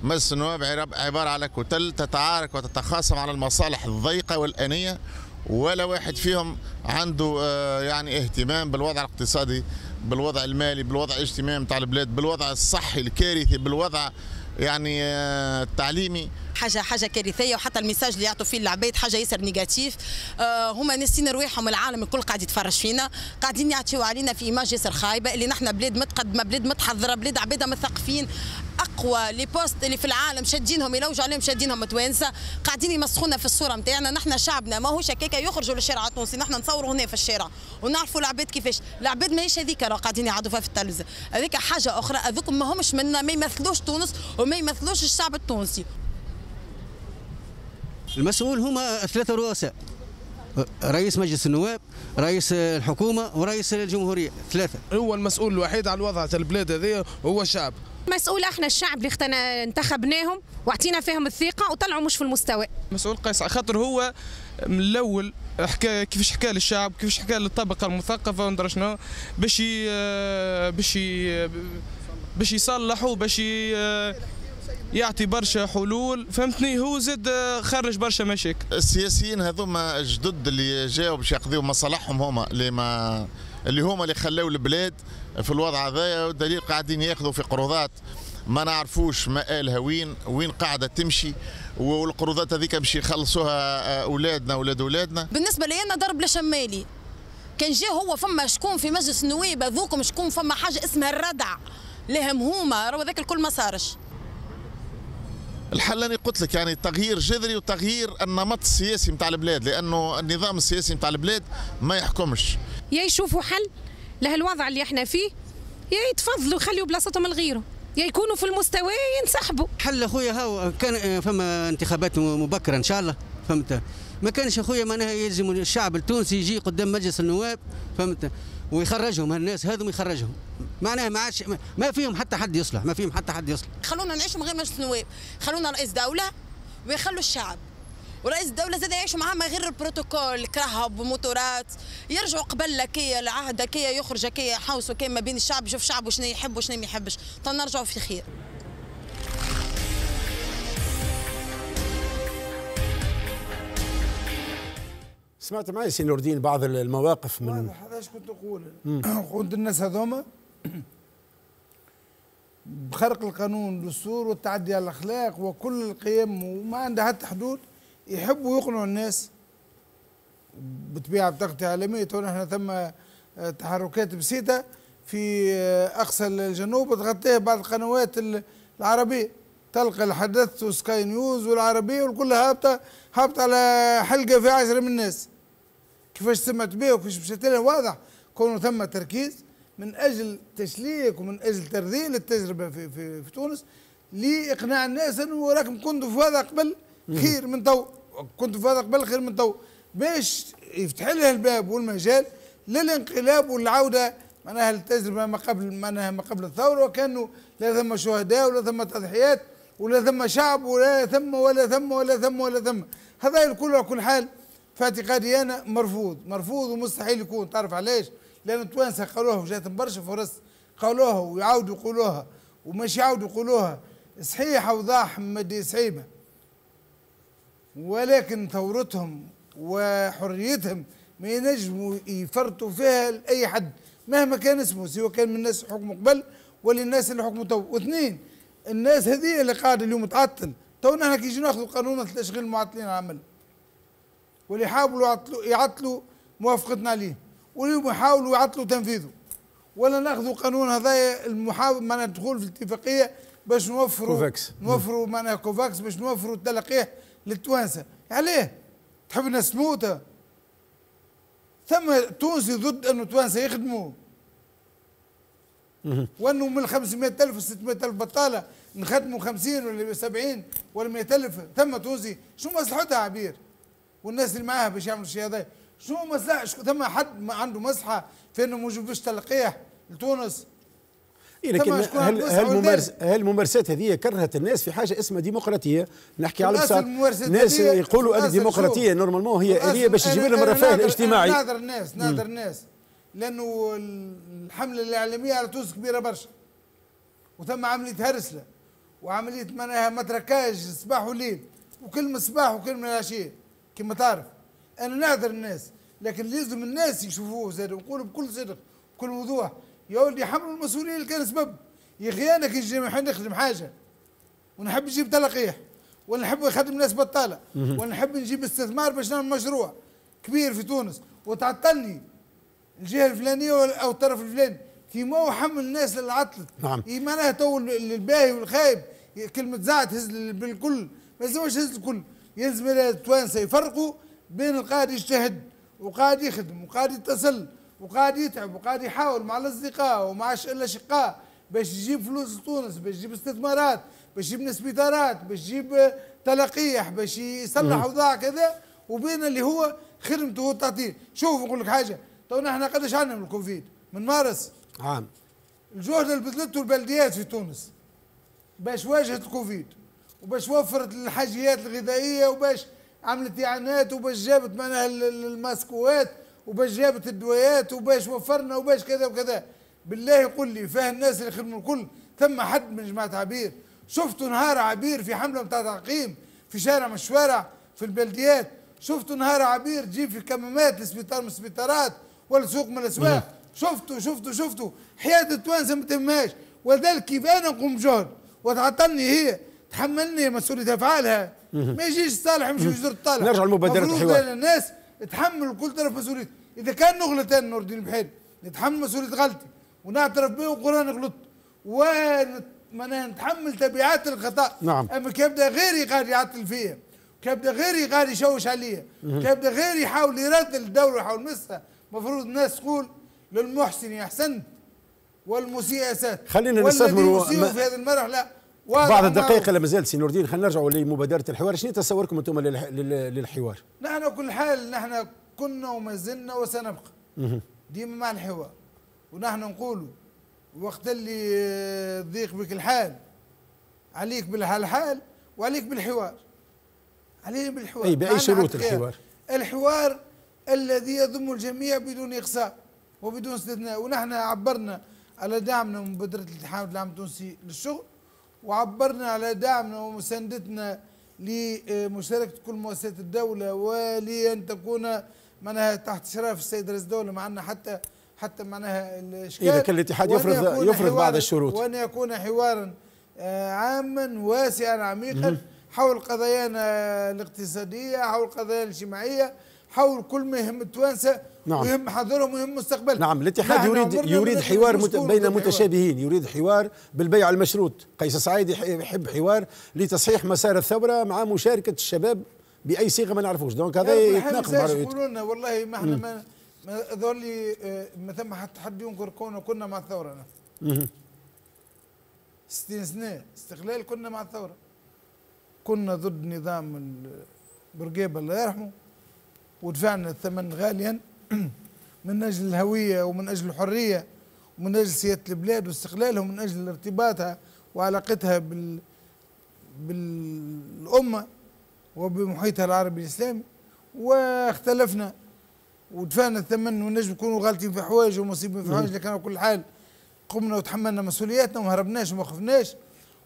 مجلس النواب عباره على كتل تتعارك وتتخاصم على المصالح الضيقه والانيه ولا واحد فيهم عنده آه، يعني اهتمام بالوضع الاقتصادي بالوضع المالي بالوضع الاجتماعي نتاع البلاد بالوضع الصحي الكارثي بالوضع يعني آه، التعليمي حاجه حاجه كارثيه وحتى الميساج اللي يعطوا فيه العباد حاجه ياسر نيجاتيف آه هما ناسين رواحهم العالم الكل قاعد يتفرج فينا قاعدين يعطيو علينا في ايماج ياسر خايبه اللي نحن بلاد متقدمه بلاد متحضره بلاد عبيدها مثقفين اقوى لي بوست اللي في العالم شادينهم يلوجوا عليهم شادينهم متوانسه قاعدين يمسخونا في الصوره نتاعنا نحن شعبنا ماهوش هكاك يخرجوا للشارع التونسي نحن نصوروا هنا في الشارع ونعرفوا العباد كيفاش العباد ماهيش هذيك راه قاعدين يعادوا في التلفزه هذيك حاجه اخرى هذوك همش منا ما يمثلوش تونس وما يمثلوش الشعب التونسي المسؤول هما ثلاثه رؤساء رئيس مجلس النواب رئيس الحكومه ورئيس الجمهوريه ثلاثه هو المسؤول الوحيد على الوضع البلاد هذه هو الشعب مسؤول احنا الشعب اللي اختنا انتخبناهم واعطينا فيهم الثقه وطلعوا مش في المستوى مسؤول قيس خاطر هو من الاول حكى كيفاش حكى للشعب كيفاش حكى للطبقه المثقفه وندرى شنو باش باش باش يصلحوا باش يعطي برشا حلول فهمتني هو زاد خرج برشا مشاكل السياسيين هذوما الجدد اللي جاوا باش يقضيو مصالحهم هما اللي ما اللي هما اللي خلاو البلاد في الوضع هذايا والدليل قاعدين ياخذوا في قروضات ما نعرفوش مآلها وين وين قاعدة تمشي والقروضات هذيك باش يخلصوها آه، أولادنا أولاد أولادنا بالنسبة لي أنا ضرب لشمالي كان جا هو فما شكون في مجلس النواب ذوكم شكون فما حاجة اسمها الردع لهم هما راهو ذاك الكل ما صارش الحل اللي قلت لك يعني تغيير جذري وتغيير النمط السياسي نتاع البلاد لانه النظام السياسي نتاع البلاد ما يحكمش يا يشوفوا حل لهالوضع اللي احنا فيه يا يتفضلوا يخليوا بلاصتهم لغيره يا يكونوا في المستوى ينسحبوا حل اخويا هاو كان آه، فما انتخابات مبكره ان شاء الله فهمت ما كانش اخويا معناها يلزم الشعب التونسي يجي قدام مجلس النواب فهمت ويخرجهم هالناس هذم يخرجهم معناها ما عادش ما فيهم حتى حد يصلح ما فيهم حتى حد يصلح خلونا نعيش من غير مجلس نواب خلونا رئيس دوله ويخلوا الشعب ورئيس الدوله زاد يعيشوا معاه ما غير البروتوكول كرهب وموتورات يرجعوا قبل لكية العهد كي يخرج كي يحوسوا كي ما بين الشعب يشوف شعبه شنو يحب وشنو ما يحبش تنرجعوا في خير سمعت معي سي نور الدين بعض المواقف من هذا اش كنت نقول قلت الناس هذوما بخرق القانون والدستور والتعدي على الاخلاق وكل القيم وما عندها حتى حدود يحبوا يقنعوا الناس بطبيعه بتغطيه عالميه تو نحن ثم آه، تحركات بسيطه في آه، اقصى الجنوب تغطيها بعض القنوات العربيه تلقى الحدث وسكاي نيوز والعربيه والكل هابطه هابطه على حلقه في عشره من الناس كيفاش تم بها وكيفاش مشات واضح كونه ثم تركيز من اجل تشليك ومن اجل ترذيل التجربه في في, في تونس لاقناع الناس انه راكم كنتوا في هذا قبل خير من تو كنتوا في هذا قبل خير من تو باش يفتح لها الباب والمجال للانقلاب والعوده معناها التجربه ما قبل معناها ما قبل الثوره وكانه لا ثم شهداء ولا ثم تضحيات ولا ثم شعب ولا ثم ولا ثم ولا ثم ولا ثم هذا الكل على كل حال فاعتقادي انا مرفوض مرفوض ومستحيل يكون تعرف علاش لان التوانسه قالوها وجاتهم برشا فرص قالوها ويعاودوا يقولوها ومش يعاودوا يقولوها صحيح وضاح مدي صعيبه ولكن ثورتهم وحريتهم ما ينجموا يفرطوا فيها لاي حد مهما كان اسمه سواء كان من الناس حكم قبل ولا الناس اللي حكموا تو واثنين الناس هذه اللي قاعده اليوم تعطل تونا كي يجوا ناخذوا قانون التشغيل المعطلين عمل واللي يحاولوا يعطلوا, يعطلوا موافقتنا عليه واللي يحاولوا يعطلوا تنفيذه ولا ناخذوا قانون هذا المحاول معناها الدخول في الاتفاقيه باش نوفروا كوفاكس نوفروا معناها كوفاكس باش نوفروا التلقيح للتوانسه عليه الناس تموت ثم تونسي ضد انه التوانسه يخدموا وانه من 500 الف و 600 الف بطاله نخدموا 50 ولا 70 ولا 100 الف ثم تونسي شو مصلحتها عبير والناس اللي معاها باش يعملوا الشيء هذا شنو مصلحه ثم حد ما عنده مصلحه في انه ما يجيبوش تلقيح لتونس إيه لكن هل هل الممارسات هذه كرهت الناس في حاجه اسمها ديمقراطيه نحكي على الناس يقولوا ان الديمقراطيه نورمالمون هي اليه باش تجيب لهم الرفاه الاجتماعي ناظر الناس ناظر الناس لانه الحمله الاعلاميه على تونس كبيره برشا وثم عمليه هرسله وعمليه معناها متركاج صباح وليل وكلمه صباح وكلمه العشيه كما تعرف انا نعذر الناس لكن لازم الناس يشوفوه زاد ونقول بكل صدق بكل وضوح يا ولدي حملوا المسؤوليه اللي كان سبب يا اخي انا كي نخدم حاجه ونحب نجيب تلقيح ونحب نخدم ناس بطاله ونحب نجيب استثمار باش نعمل مشروع كبير في تونس وتعطلني الجهه الفلانيه او الطرف الفلاني كيما هو حمل الناس للعطل نعم اي معناها تو الباهي والخايب كلمه زعت هز بالكل ما لازمش هز الكل يلزم التوانسه يفرقوا بين القائد يجتهد وقائد يخدم وقائد يتصل وقاعد يتعب وقاعد يحاول مع الاصدقاء ومع الاشقاء باش يجيب فلوس لتونس باش يجيب استثمارات باش يجيب نسبيطارات باش يجيب تلقيح باش يصلح اوضاع كذا وبين اللي هو خدمته هو التعطيل شوف نقول لك حاجه تو احنا قداش عندنا من الكوفيد من مارس عام الجهد اللي بذلته البلديات في تونس باش واجهت الكوفيد وباش وفرت الحاجيات الغذائيه وباش عملت اعانات وباش جابت معناها الماسكوات وباش جابت الدويات وباش وفرنا وباش كذا وكذا بالله يقول لي فيها الناس اللي خدموا الكل ثم حد من جماعه عبير شفتوا نهار عبير في حمله بتاع تعقيم في شارع من الشوارع في البلديات شفتوا نهار عبير تجيب في الكمامات لسبيطار من السبيطارات ولا سوق من الاسواق شفتوا نعم. شفتوا شفتوا حياه التوانسه ما تهمهاش ولذلك كيف انا نقوم بجهد وتعطلني هي تحملني مسؤوليه افعالها ما يجيش صالح مش وزير طالع نرجع لمبادره الحوار الناس تحمل كل طرف مسؤوليته اذا كان نغلط انا نور الدين البحيري نتحمل مسؤوليه غلطي ونعترف به ونقول انا غلطت نتحمل تبعات الخطا نعم اما كيبدا غيري قاعد يعطل فيا كيبدا غيري قاعد يشوش عليا كيبدا غيري يحاول يرد الدوله يحاول يمسها المفروض الناس تقول للمحسن احسنت والمسيء اسات خلينا نستثمر في هذه المرحله بعد دقيقه لا مازال سي نور الدين خلينا نرجعوا لمبادره الحوار شنو تصوركم انتم للحوار؟ نحن كل حال نحن كنا وما زلنا وسنبقى ديما مع الحوار ونحن نقولوا وقت اللي ضيق بك الحال عليك بالحال وعليك بالحوار علينا بالحوار اي باي شروط الحوار؟ الحوار الذي يضم الجميع بدون اقصاء وبدون استثناء ونحن عبرنا على دعمنا من مبادره الاتحاد العام التونسي للشغل وعبرنا على دعمنا ومساندتنا لمشاركة كل مؤسسات الدولة ولأن تكون معناها تحت شرف السيد رئيس الدولة معنا حتى حتى معناها الإشكال إذا كان الاتحاد يفرض يفرض بعض الشروط وأن يكون حوارا آه، عاما واسعا عميقا حول قضايانا الاقتصادية حول قضايانا الاجتماعية حول كل ما يهم التوانسة نعم. ويهم حذرهم ويهم مستقبلهم نعم الاتحاد يريد يريد حوار مت... بين متشابهين يريد حوار بالبيع المشروط قيس سعيد يحب حوار لتصحيح مسار الثوره مع مشاركه الشباب باي صيغه ما نعرفوش دونك هذا يتناقض يقولوا لنا والله ما احنا ما هذول آه، ما ثم حتى حد ينكر كونه كنا مع الثوره 60 نعم. سنه استقلال كنا مع الثوره كنا ضد نظام بورقيبه الله يرحمه ودفعنا الثمن غاليا من أجل الهوية ومن أجل الحرية ومن أجل سيادة البلاد واستقلالها ومن أجل ارتباطها وعلاقتها بال بالأمة وبمحيطها العربي الإسلامي واختلفنا ودفعنا الثمن ونجم نكونوا غالطين في حوايج ومصيبين في حوايج لكن على كل حال قمنا وتحملنا مسؤولياتنا وما هربناش وما خفناش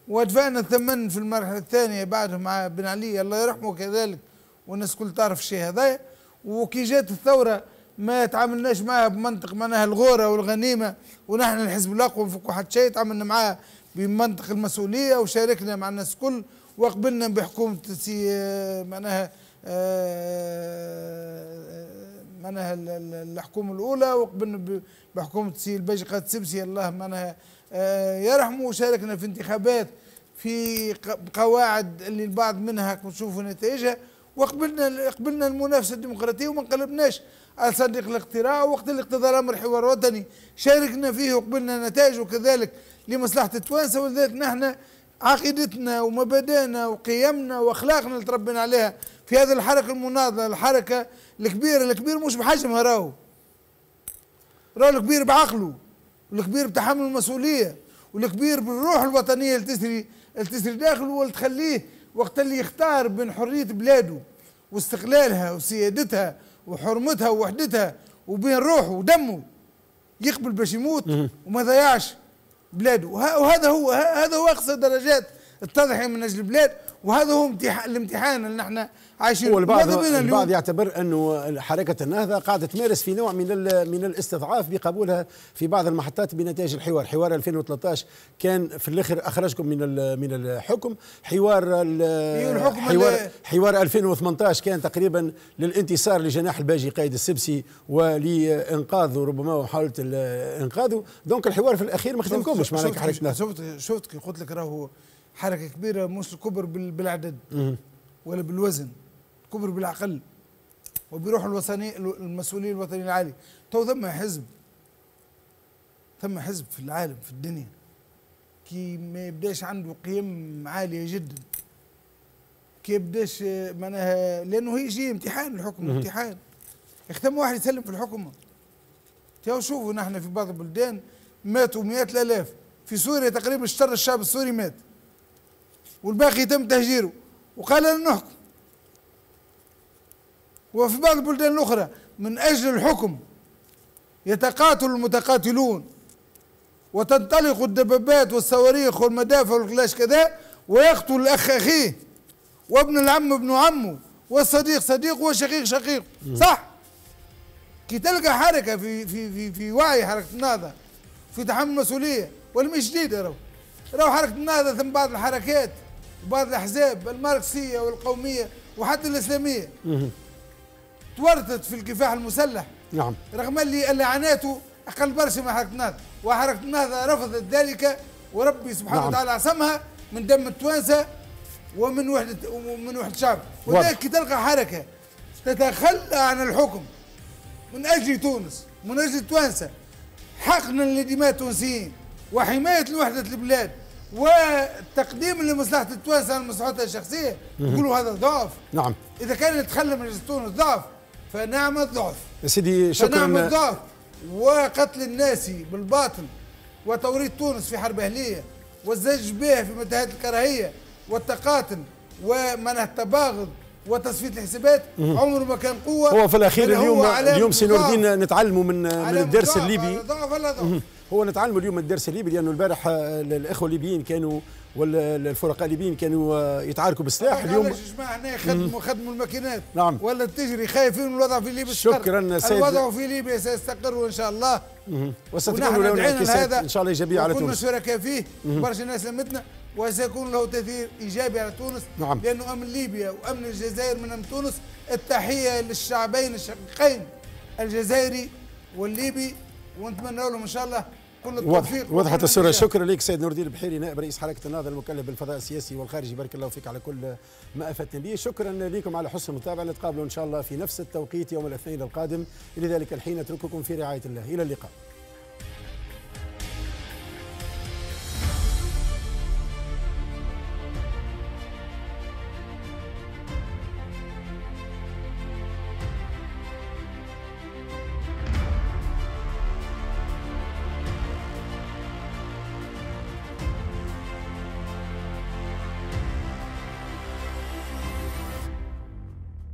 ودفعنا الثمن في المرحله الثانيه بعده مع بن علي الله يرحمه كذلك والناس كل تعرف الشيء هذايا وكي جات الثوره ما تعاملناش معها بمنطق معناها الغوره والغنيمه ونحن الحزب الاقوى ما فكوا حتى شيء تعاملنا معها بمنطق المسؤوليه وشاركنا مع الناس الكل وقبلنا بحكومه سي معناها آه، آه، معناها الحكومه الاولى وقبلنا بحكومه سي الباجي قاد السبسي الله معناها آه، يرحمه وشاركنا في انتخابات في قواعد اللي البعض منها كنشوفوا نتائجها وقبلنا قبلنا المنافسه الديمقراطيه وما انقلبناش على صندوق الاقتراع وقت اقتضى الامر حوار وطني شاركنا فيه وقبلنا نتائجه كذلك لمصلحه التوانسه ولذلك نحن عقيدتنا ومبادئنا وقيمنا واخلاقنا اللي تربينا عليها في هذه الحركه المناضله الحركه الكبيره الكبير مش بحجمها راهو راهو الكبير بعقله والكبير بتحمل المسؤوليه والكبير بالروح الوطنيه اللي تسري اللي تسري داخله واللي تخليه وقت اللي يختار بين حرية بلاده واستقلالها وسيادتها وحرمتها ووحدتها وبين روحه ودمه يقبل باش يموت وما ضيعش بلاده وهذا هو هذا هو اقصى درجات التضحية من أجل البلاد وهذا هو الامتحان اللي احنا عايشين والبعض البعض يعتبر انه حركه النهضه قاعده تمارس في نوع من من الاستضعاف بقبولها في بعض المحطات بنتائج الحوار، حوار 2013 كان في الاخر اخرجكم من من الحكم، حوار أيوة، حوار حوار 2018 كان تقريبا للانتصار لجناح الباجي قائد السبسي ولانقاذه ربما ومحاوله انقاذه، دونك الحوار في الاخير ما خدمكمش معناها حركه شفت شفت كي قلت لك راهو حركه كبيره مش الكبر بالعدد ولا بالوزن الكبر بالعقل وبيروح الوطني المسؤولين الوطني العالي تو ثم حزب ثم حزب في العالم في الدنيا كي ما يبداش عنده قيم عاليه جدا كي يبداش معناها لانه هي جي امتحان الحكم امتحان يختم واحد يسلم في الحكم تو شوفوا نحن في بعض البلدان ماتوا مئات الالاف في سوريا تقريبا شطر الشعب السوري مات والباقي تم تهجيره وقال لن نحكم وفي بعض البلدان الأخرى من أجل الحكم يتقاتل المتقاتلون وتنطلق الدبابات والصواريخ والمدافع والكلاش كذا ويقتل الأخ أخيه وابن العم ابن عمه والصديق صديقه والشقيق شقيقه صح كي تلقى حركة في في في في وعي حركة النهضة في تحمل مسؤولية والمش جديدة راهو راهو حركة النهضة ثم بعض الحركات وبعض الأحزاب الماركسية والقومية وحتى الإسلامية تورطت في الكفاح المسلح نعم رغم اللي لعناته أقل برشا من حركة النهضة وحركة النهضة رفضت ذلك وربي سبحانه نعم. وتعالى عصمها من دم التوانسة ومن وحدة ومن وحدة الشعب ولكن تلقى حركة تتخلى عن الحكم من أجل تونس من أجل التوانسة حقنا لدماء التونسيين وحماية وحده البلاد والتقديم لمصلحه التوانسه عن الشخصيه يقولوا هذا ضعف نعم اذا كان يتخلى من رئيس تونس ضعف فنعم الضعف يا سيدي شكرا فنعم الضعف وقتل الناس بالباطل وتوريط تونس في حرب اهليه والزج بها في متاهات الكراهيه والتقاتل ومنع التباغض وتصفيه الحسابات عمره ما كان قوه هو في الاخير اليوم اليوم سي نور الدين نتعلموا من من الدرس الليبي ضعف ولا ضعف هو نتعلم اليوم من الدرس الليبي لانه البارح آه، الاخوه الليبيين كانوا والفرقاء الليبيين كانوا آه، يتعاركوا بالسلاح اليوم الجماعه هنا خدموا خدموا الماكينات نعم ولا تجري خايفين من الوضع في ليبيا شكرا سيد الوضع في ليبيا سيستقر ان شاء الله وستكون له انعكاسات ان شاء الله ايجابيه على تونس كنا شركاء فيه برشا ناس لمتنا وسيكون له تاثير ايجابي على تونس نعم. لانه امن ليبيا وامن الجزائر من امن تونس التحيه للشعبين الشقيقين الجزائري والليبي ونتمنى لهم ان شاء الله كل التوفيق وضحت الصوره شكرا لك سيد نور الدين البحيري نائب رئيس حركه النهضه المكلف بالفضاء السياسي والخارجي بارك الله فيك على كل ما افدتنا به شكرا لكم على حسن المتابعه نتقابلوا ان شاء الله في نفس التوقيت يوم الاثنين القادم لذلك الحين اترككم في رعايه الله الى اللقاء